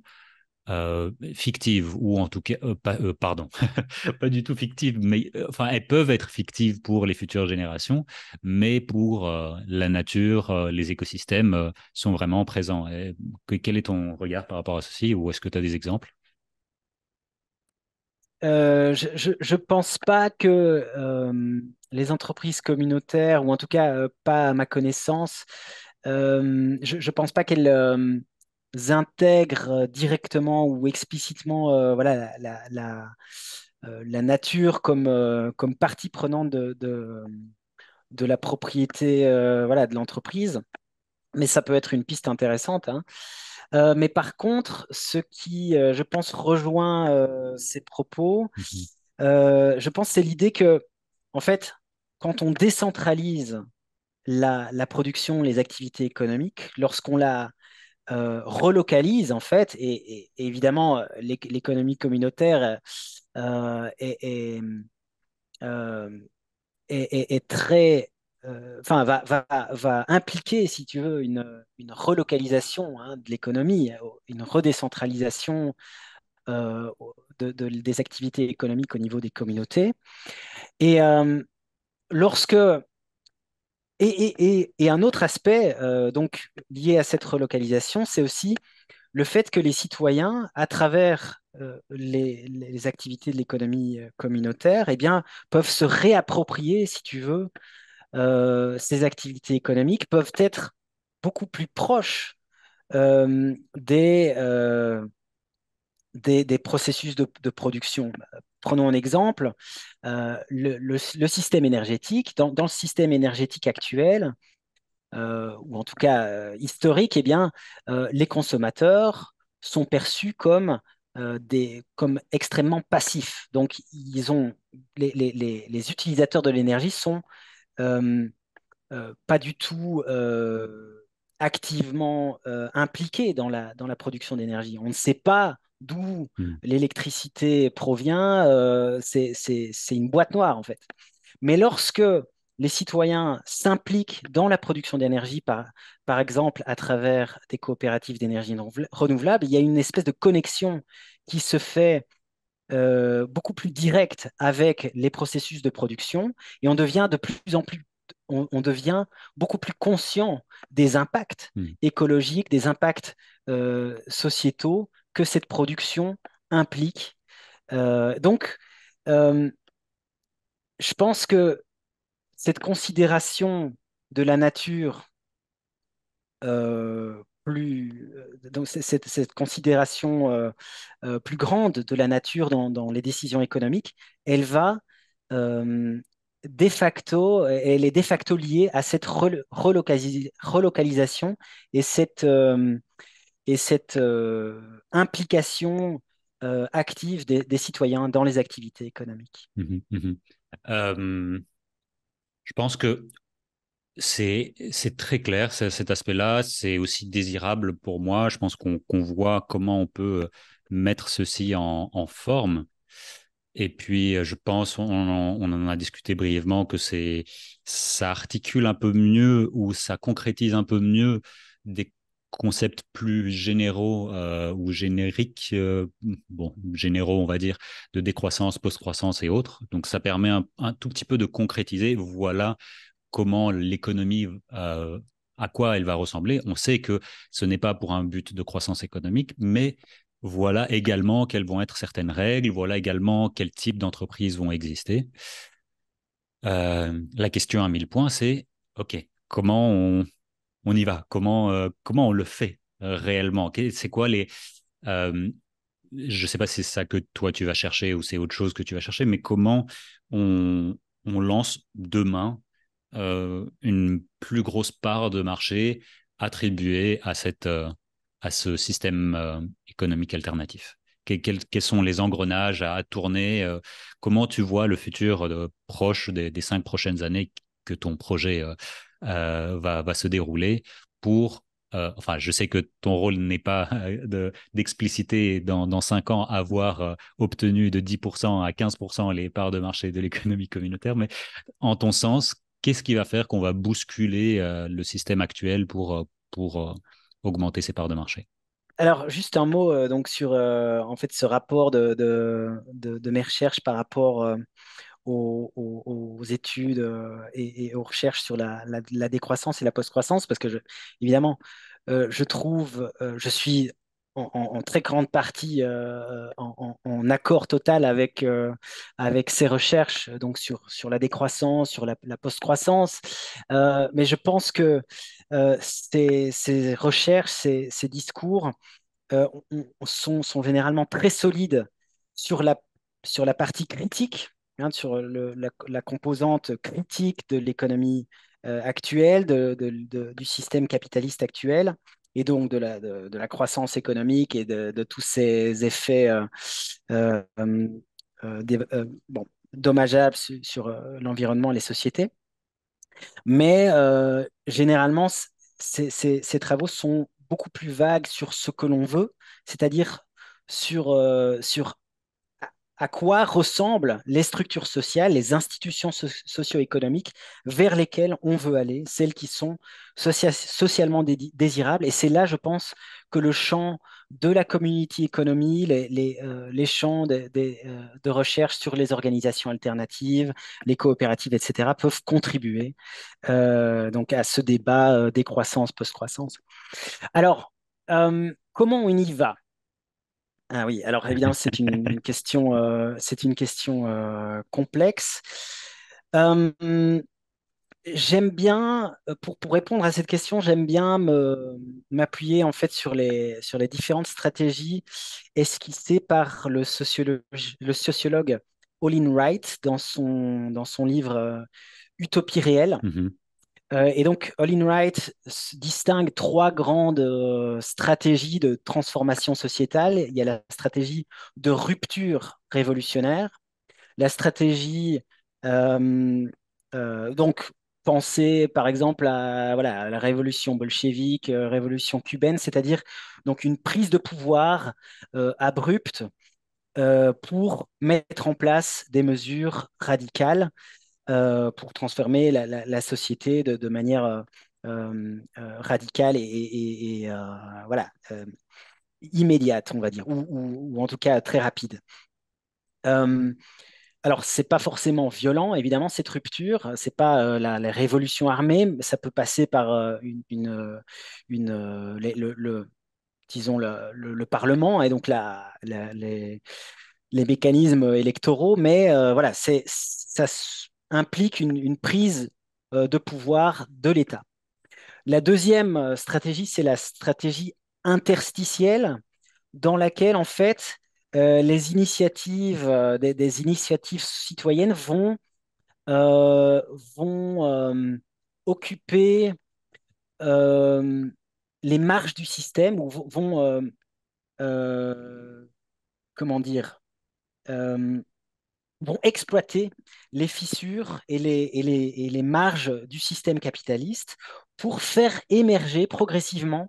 euh, fictives ou en tout cas euh, euh, pardon pas du tout fictives mais enfin elles peuvent être fictives pour les futures générations mais pour la nature les écosystèmes sont vraiment présents et, quel est ton regard par rapport à ceci ou est-ce que tu as des exemples je ne pense pas que les entreprises communautaires, ou en tout cas pas à ma connaissance, je ne pense pas qu'elles intègrent euh, directement ou explicitement euh, voilà, la, la, euh, nature comme, comme partie prenante de, de, la propriété voilà, de l'entreprise. Mais ça peut être une piste intéressante. Hein. mais par contre, ce qui, je pense, rejoint ces propos, mmh je pense, c'est l'idée que, en fait, quand on décentralise la, la production, les activités économiques, lorsqu'on la, euh, relocalise en fait, et, évidemment euh, l'économie communautaire euh, est, très, enfin va, va, va, impliquer si tu veux une, une relocalisation hein, de l'économie, une redécentralisation de, de, des activités économiques au niveau des communautés, et lorsque et, un autre aspect euh, donc lié à cette relocalisation, c'est aussi le fait que les citoyens, à travers euh, les, activités de l'économie euh, communautaire, eh bien, peuvent se réapproprier, si tu veux, ces activités économiques, peuvent être beaucoup plus proches des, des, processus de production prenons un exemple, euh, le, système énergétique, dans, le système énergétique actuel, euh, ou en tout cas euh, historique, eh bien, les consommateurs sont perçus comme, des, comme extrêmement passifs. Donc, ils ont, les, les utilisateurs de l'énergie sont pas du tout activement impliqués dans la, dans la production d'énergie. On ne sait pas d'où hmm. l'électricité provient, euh, c'est une boîte noire en fait. Mais lorsque les citoyens s'impliquent dans la production d'énergie, par, exemple à travers des coopératives d'énergie renouvelable, il y a une espèce de connexion qui se fait euh, beaucoup plus directe avec les processus de production et on devient de plus en plus on, devient beaucoup plus conscient des impacts hmm. écologiques, des impacts euh, sociétaux que cette production implique. Euh, donc, euh, je pense que cette considération de la nature euh, plus, donc cette, considération plus grande de la nature dans, les décisions économiques, elle va de facto, elle est de facto liée à cette relocalisation et cette, et cette euh, implication euh, active des, citoyens dans les activités économiques. Mmh mmh euh, je pense que c'est très clair cet aspect-là. C'est aussi désirable pour moi. Je pense qu'on voit comment on peut mettre ceci en, en forme. Et puis, je pense, on, on en a discuté brièvement, que c'est ça articule un peu mieux ou ça concrétise un peu mieux des concepts plus généraux euh, ou génériques, euh, bon, généraux, on va dire, de décroissance, post-croissance et autres. Donc, ça permet un, tout petit peu de concrétiser, voilà comment l'économie, euh, à quoi elle va ressembler. On sait que ce n'est pas pour un but de croissance économique, mais voilà également quelles vont être certaines règles, voilà également quels types d'entreprises vont exister. la question à 1000 points, c'est, OK, comment on on y va Comment, euh, comment on le fait euh, réellement C'est quoi les. Euh, je ne sais pas si c'est ça que toi tu vas chercher ou c'est autre chose que tu vas chercher, mais comment on, lance demain une plus grosse part de marché attribuée à, cette, à ce système économique alternatif quels, sont les engrenages à, tourner Comment tu vois le futur proche des, cinq prochaines années que ton projet euh, va, se dérouler pour euh, enfin, je sais que ton rôle n'est pas euh, d'expliciter dans, dans 5 ans avoir obtenu de 10% à 15% les parts de marché de l'économie communautaire, mais en ton sens, qu'est-ce qui va faire qu'on va bousculer le système actuel pour, pour augmenter ces parts de marché alors, juste un mot donc sur en fait ce rapport de, de, de mes recherches par rapport aux, études euh, et, aux recherches sur la, décroissance et la post-croissance, parce que évidemment, euh, je trouve, euh, je suis en, très grande partie en, accord total avec, avec ces recherches donc sur, sur la décroissance, sur la, post-croissance. mais je pense que ces, ces, recherches, ces, ces discours sont, sont généralement très solides sur la, sur la partie critique sur la, composante critique de l'économie euh, actuelle, de, du système capitaliste actuel, et donc de la, de, la croissance économique et de, tous ces effets euh, euh, bon, dommageables sur, l'environnement et les sociétés. Mais généralement, ces, travaux sont beaucoup plus vagues sur ce que l'on veut, c'est-à-dire sur, sur à quoi ressemblent les structures sociales, les institutions socio-économiques vers lesquelles on veut aller, celles qui sont socialement désirables. Et c'est là, je pense, que le champ de la community economy, les, euh, champs euh, de, recherche sur les organisations alternatives, les coopératives, etc., peuvent contribuer euh, donc à ce débat des croissances, post-croissance. Alors, comment on y va ah oui, alors évidemment, c'est une question, euh, une question euh, complexe. j'aime bien, euh, pour, répondre à cette question, j'aime bien m'appuyer en fait sur les, sur les différentes stratégies esquissées par le sociologue, le Olin Wright dans son, dans son livre Utopie réelle. Mmh euh, et donc, Olin Wright distingue trois grandes euh, stratégies de transformation sociétale. Il y a la stratégie de rupture révolutionnaire, la stratégie, euh, donc, penser par exemple à, voilà, la révolution bolchevique, révolution cubaine, c'est-à-dire donc une prise de pouvoir abrupte pour mettre en place des mesures radicales euh, pour transformer la, société de, manière euh, euh, radicale et, voilà, immédiate, on va dire, ou, en tout cas très rapide. Alors, ce n'est pas forcément violent, évidemment, cette rupture. ce n'est pas la, révolution armée, ça peut passer par une, le, disons le, Parlement et donc la, les, les, mécanismes électoraux. Mais voilà, c'est ça implique une, prise euh, de pouvoir de l'État. La deuxième euh, stratégie, c'est la stratégie interstitielle, dans laquelle, en fait, euh, les initiatives, des, initiatives citoyennes vont, vont occuper les marges du système ou vont, comment dire, vont exploiter les fissures et les, les, marges du système capitaliste pour faire émerger progressivement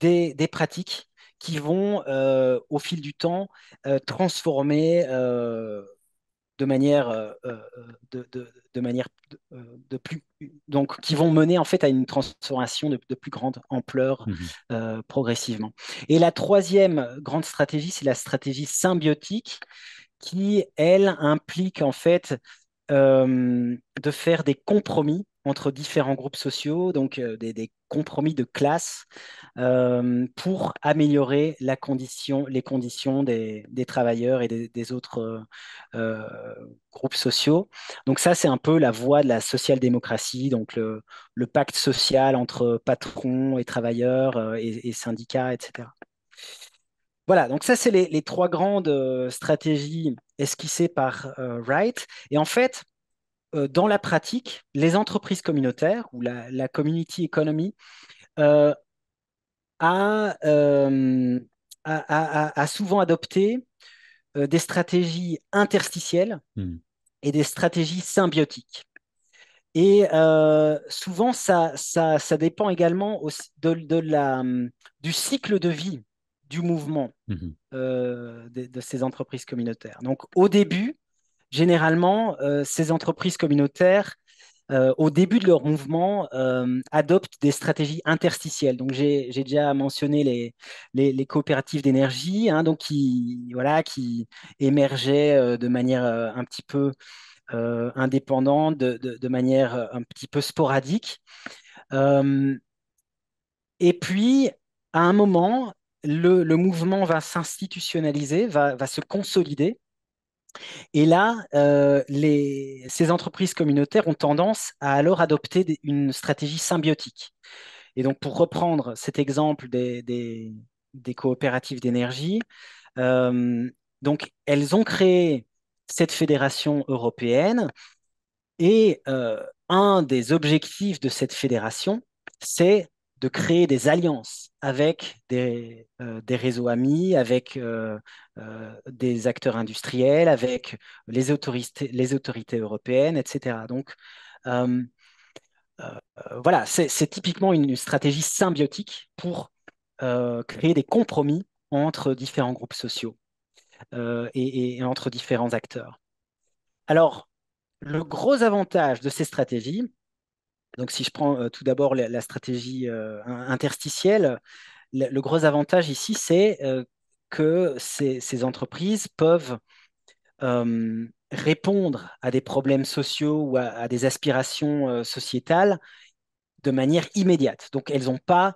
des, pratiques qui vont, euh, au fil du temps, euh, transformer euh, de manière, de, manière de, plus, donc qui vont mener en fait à une transformation de, plus grande ampleur mmh progressivement. Et la troisième grande stratégie, c'est la stratégie symbiotique qui, elle, implique en fait euh, de faire des compromis entre différents groupes sociaux, donc euh, des, compromis de classe, euh, pour améliorer la condition, les conditions des, travailleurs et des, autres groupes sociaux. Donc ça, c'est un peu la voie de la social-démocratie, donc le, pacte social entre patrons et travailleurs et, et syndicats, etc. Voilà, donc ça, c'est les, trois grandes euh, stratégies esquissées par euh, Wright. Et en fait, euh, dans la pratique, les entreprises communautaires ou la, community economy a, a, souvent adopté des stratégies interstitielles hmm. et des stratégies symbiotiques. Et souvent, ça, ça, dépend également la, hum, du cycle de vie du mouvement mhm. euh, de, ces entreprises communautaires. Donc au début, généralement, euh, ces entreprises communautaires, euh, au début de leur mouvement, adoptent des stratégies interstitielles. Donc j'ai déjà mentionné les, les, coopératives d'énergie, hein, donc qui, voilà, qui émergeaient de manière un petit peu indépendante, de, de, manière un petit peu sporadique. et puis, à un moment, le, mouvement va s'institutionnaliser, va, se consolider. Et là, euh, ces entreprises communautaires ont tendance à alors adopter une stratégie symbiotique. Et donc, pour reprendre cet exemple des, coopératives d'énergie, euh, donc elles ont créé cette fédération européenne et euh, un des objectifs de cette fédération, c'est de créer des alliances avec des, euh, réseaux amis, avec euh, euh, des acteurs industriels, avec les autorités, européennes, etc. Donc, voilà, c'est typiquement une, stratégie symbiotique pour créer des compromis entre différents groupes sociaux et, et entre différents acteurs. Alors, le gros avantage de ces stratégies, donc, si je prends euh, tout d'abord la, stratégie euh, interstitielle, le, gros avantage ici, c'est euh, que ces, entreprises peuvent répondre à des problèmes sociaux ou à, des aspirations sociétales de manière immédiate. Donc elles n'ont pas,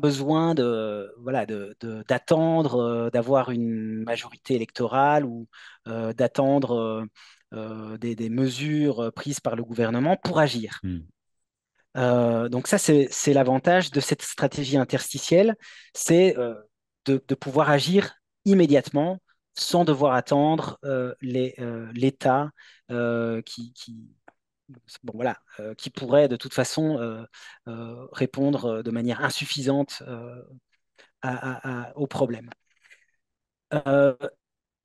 besoin de voilà d'attendre d'avoir une majorité électorale ou d'attendre euh, des, mesures euh, prises par le gouvernement pour agir. Hmm. Euh, donc ça, c'est l'avantage de cette stratégie interstitielle, c'est de, pouvoir agir immédiatement sans devoir attendre l'État qui, pourrait de toute façon répondre de manière insuffisante au problème.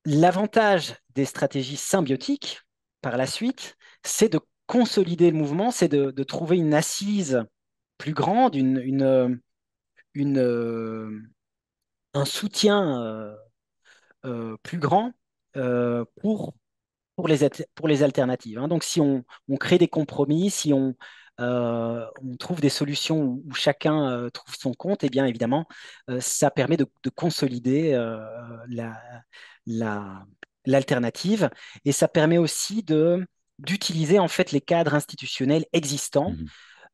L'avantage des stratégies symbiotiques, par la suite, c'est de consolider le mouvement, c'est de, trouver une assise plus grande, euh, un soutien euh, euh, plus grand pour, pour, les, pour les alternatives. Hein. Donc si on, crée des compromis, si on, trouve des solutions où, chacun trouve son compte, et eh bien évidemment, ça permet de, de consolider la, l'alternative. et ça permet aussi de, d'utiliser en fait les cadres institutionnels existants. Mhm.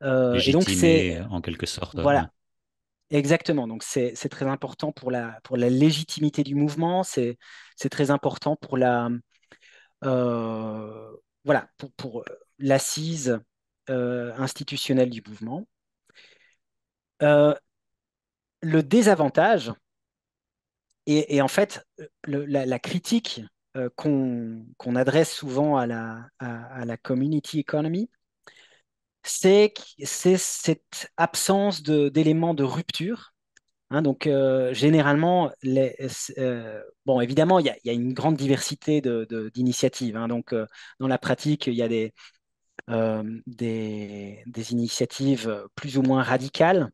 Euh, donc c'est en quelque sorte. Voilà. Exactement, donc c'est très important pour la, pour la légitimité du mouvement, c'est très important pour la, euh, voilà, pour, pour l'assise euh, institutionnelle du mouvement. le désavantage, et, en fait, euh, la, critique euh, qu'on adresse souvent à la, à, la community economy, c'est cette absence d'éléments de, rupture. Hein. donc, euh, généralement, les, bon, évidemment, il y, a une grande diversité d'initiatives. Hein. donc, dans la pratique, il y a des, des, initiatives plus ou moins radicales.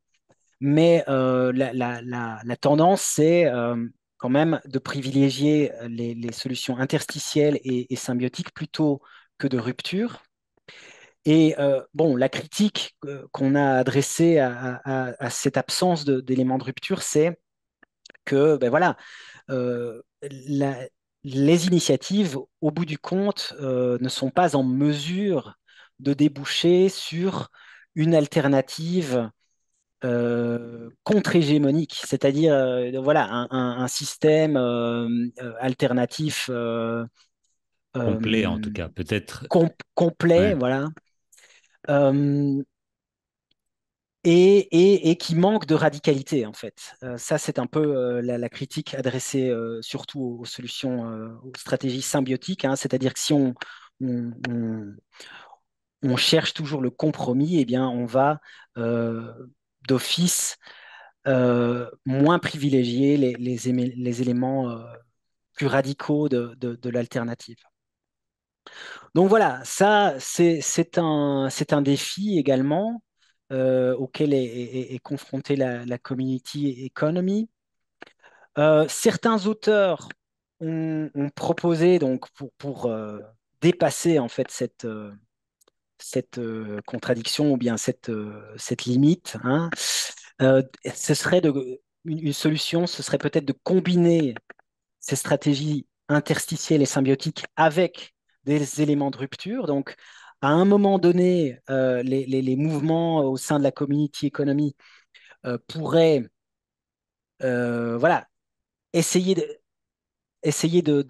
Mais la, la, tendance, c'est quand même de privilégier euh, les, solutions interstitielles et, symbiotiques plutôt que de rupture. Et euh, bon, la critique euh, qu'on a adressée à, cette absence d'éléments de, rupture, c'est que ben voilà, les initiatives, au bout du compte, ne sont pas en mesure de déboucher sur une alternative euh, contre-hégémonique, c'est-à-dire euh, voilà un, système euh, alternatif complet en tout cas, peut-être complet, voilà, et, qui manque de radicalité en fait. ça c'est un peu la, critique adressée surtout aux, solutions, aux stratégies symbiotiques, hein. c'est-à-dire que si on, cherche toujours le compromis, eh bien, on va d'office euh, moins privilégiés, les, les, éléments euh, plus radicaux de, l'alternative. Donc voilà, ça c'est un, un défi également euh, auquel est, confrontée la, community economy. certains auteurs ont, ont, proposé donc pour, pour dépasser en fait cette cette euh, contradiction ou bien cette, euh, cette limite, hein. euh, ce serait une, solution, ce serait peut-être de combiner ces stratégies interstitielles et symbiotiques avec des éléments de rupture. Donc, à un moment donné, les, mouvements au sein de la community economy pourraient voilà, essayer de, essayer de,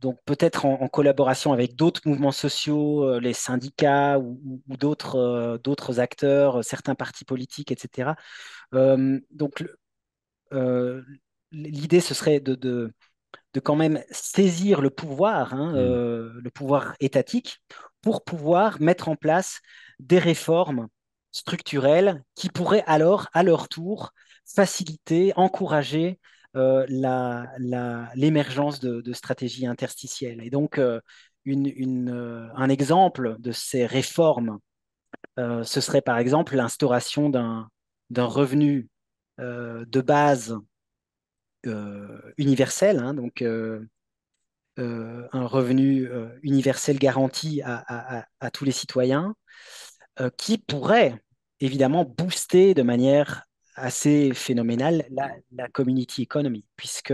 donc peut-être en, collaboration avec d'autres mouvements sociaux, euh, les syndicats ou, d'autres, euh, d'autres acteurs, euh, certains partis politiques, etc. donc l'idée ce serait de, de, quand même saisir le pouvoir, hein, mm. le pouvoir étatique, pour pouvoir mettre en place des réformes structurelles qui pourraient alors à leur tour faciliter, encourager euh, l'émergence de, stratégies interstitielles. Et donc, euh, une, euh, un exemple de ces réformes, ce serait par exemple l'instauration d'un revenu de base universel, hein, donc un revenu universel garanti à, tous les citoyens, qui pourrait évidemment booster de manière assez phénoménal la, community economy, puisque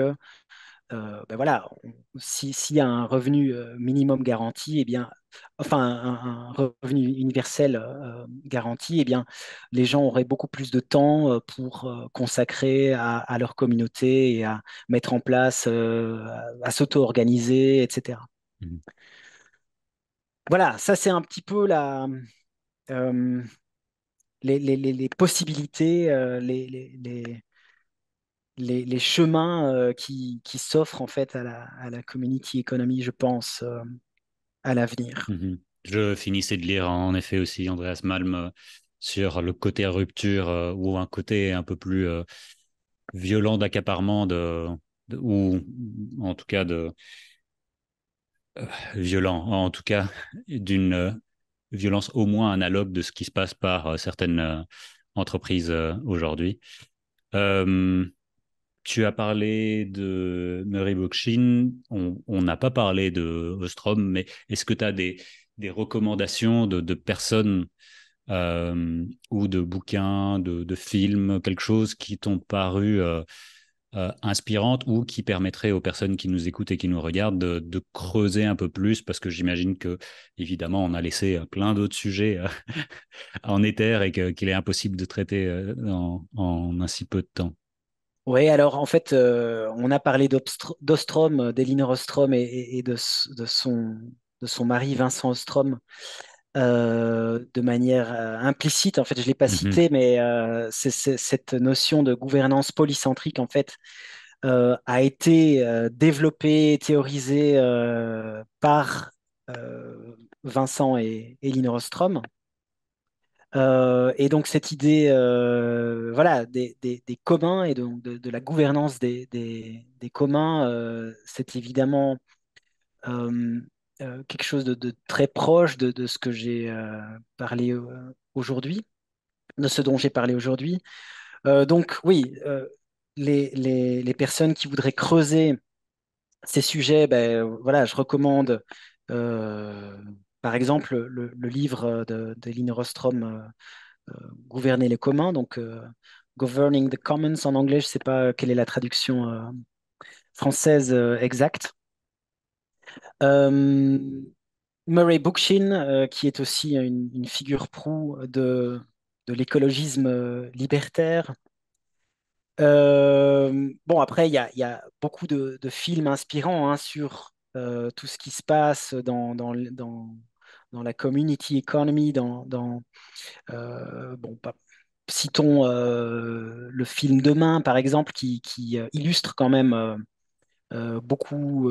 euh, ben voilà, s'il y a un revenu euh, minimum garanti, et eh bien, enfin un, revenu universel euh, garanti, eh bien, les gens auraient beaucoup plus de temps pour consacrer à, leur communauté et à mettre en place, à s'auto-organiser, etc. Mmh. Voilà, ça c'est un petit peu la, les, les, les possibilités, euh, les, les, chemins euh, qui, qui s'offrent en fait à la, à la, community economy, je pense, euh, à l'avenir. Mhm. Je finissais de lire hein, en effet aussi Andreas Malm sur le côté rupture ou un côté un peu plus violent d'accaparement de, ou en tout cas de violent en tout cas d'une violence au moins analogue de ce qui se passe par euh, certaines euh, entreprises euh, aujourd'hui. tu as parlé de Murray Bookchin, on n'a pas parlé de Ostrom, mais est-ce que tu as des, recommandations de, personnes ou de bouquins, de, films, quelque chose qui t'ont paru euh, inspirante ou qui permettrait aux personnes qui nous écoutent et qui nous regardent de, creuser un peu plus parce que j'imagine que évidemment on a laissé euh, plein d'autres sujets euh, en éther et qu'il est impossible de traiter en, un si peu de temps. Oui, alors en fait, on a parlé d'Ostrom, d'Elinor Ostrom et, de, son, de son mari Vincent Ostrom, euh, de manière euh, implicite. En fait, je ne l'ai pas mmh cité, mais euh, cette notion de gouvernance polycentrique, en fait, a été développée, théorisée par Vincent et Eline Rostrom. et donc cette idée voilà, des, des, communs et de, de, la gouvernance des, des communs, c'est évidemment euh, quelque chose de, très proche de, ce que j'ai euh, parlé euh, aujourd'hui, de ce dont j'ai parlé aujourd'hui. donc oui, les, personnes qui voudraient creuser ces sujets, ben, voilà, je recommande par exemple le, livre de, Rostrom, Gouverner les communs, donc Governing the Commons en anglais, je ne sais pas quelle est la traduction française exacte. Euh, Murray Bookchin, euh, qui est aussi une, figure proue de, de l'écologisme euh, libertaire. bon, après, il y, y a, beaucoup de, films inspirants hein, sur tout ce qui se passe dans, dans, dans, dans la community economy, dans, bon, citons le film Demain, par exemple, qui, qui illustre quand même beaucoup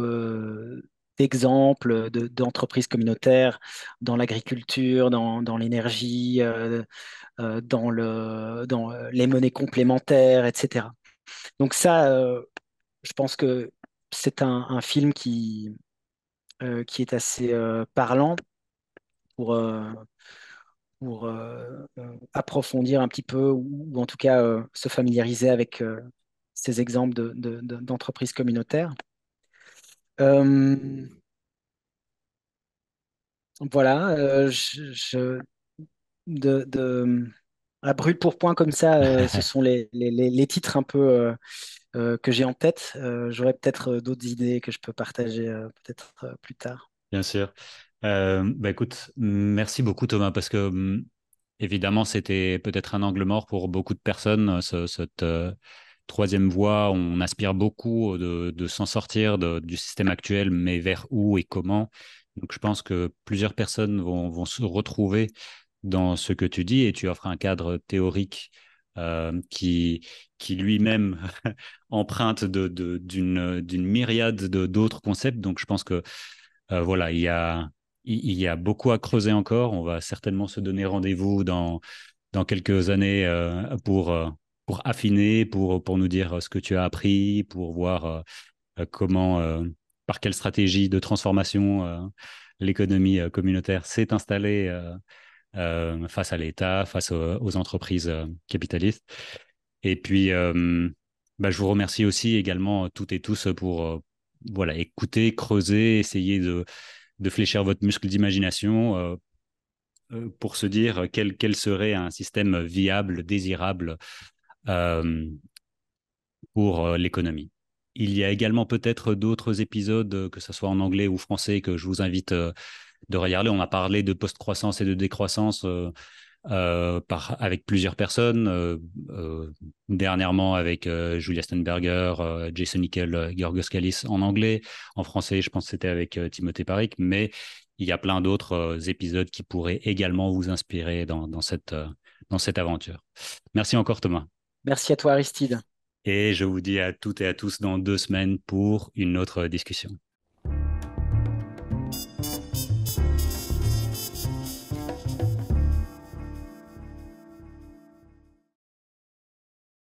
d'exemples d'entreprises communautaires dans l'agriculture, dans, l'énergie, euh, euh, dans, euh, les monnaies complémentaires, etc. Donc ça, je pense que c'est un, film qui, est assez parlant pour, approfondir un petit peu, ou, en tout cas se familiariser avec ces exemples d'entreprises communautaires. Euh, voilà, euh, je, de, de- à brûle pour point comme ça, euh, ce sont les, les- les- titres un peu que j'ai en tête. j'aurais peut-être d'autres idées que je peux partager peut-être plus tard. Bien sûr. Bah, écoute, merci beaucoup Thomas, parce que mm, évidemment c'était peut-être un angle mort pour beaucoup de personnes, ce- cette, troisième voie, on aspire beaucoup euh, de, s'en sortir du système actuel, mais vers où et comment. Donc je pense que plusieurs personnes vont, se retrouver dans ce que tu dis et tu offres un cadre théorique euh, qui, lui-même emprunte d'une, myriade d'autres concepts. Donc je pense que euh, voilà, il y, a, beaucoup à creuser encore. On va certainement se donner rendez-vous dans, quelques années pour affiner, pour, pour nous dire euh, ce que tu as appris, pour voir euh, euh, comment, par quelle stratégie de transformation l'économie communautaire s'est installée face à l'État, face aux, entreprises capitalistes. Et puis, bah, je vous remercie aussi également toutes et tous pour voilà, écouter, creuser, essayer de, de fléchir votre muscle d'imagination pour se dire quel, quel, serait un système viable, désirable euh, pour euh, l'économie. Il y a également peut-être d'autres épisodes, euh, que ce soit en anglais ou français, que je vous invite de regarder. On a parlé de post-croissance et de décroissance par, avec plusieurs personnes, dernièrement avec Julia Steinberger, Jason Nickel, Georgos Kalis en anglais. En français, je pense que c'était avec Timothée Parik mais il y a plein d'autres épisodes qui pourraient également vous inspirer dans, cette, dans cette aventure. Merci encore, Thomas. Merci à toi Aristide. Et je vous dis à toutes et à tous dans deux semaines pour une autre discussion.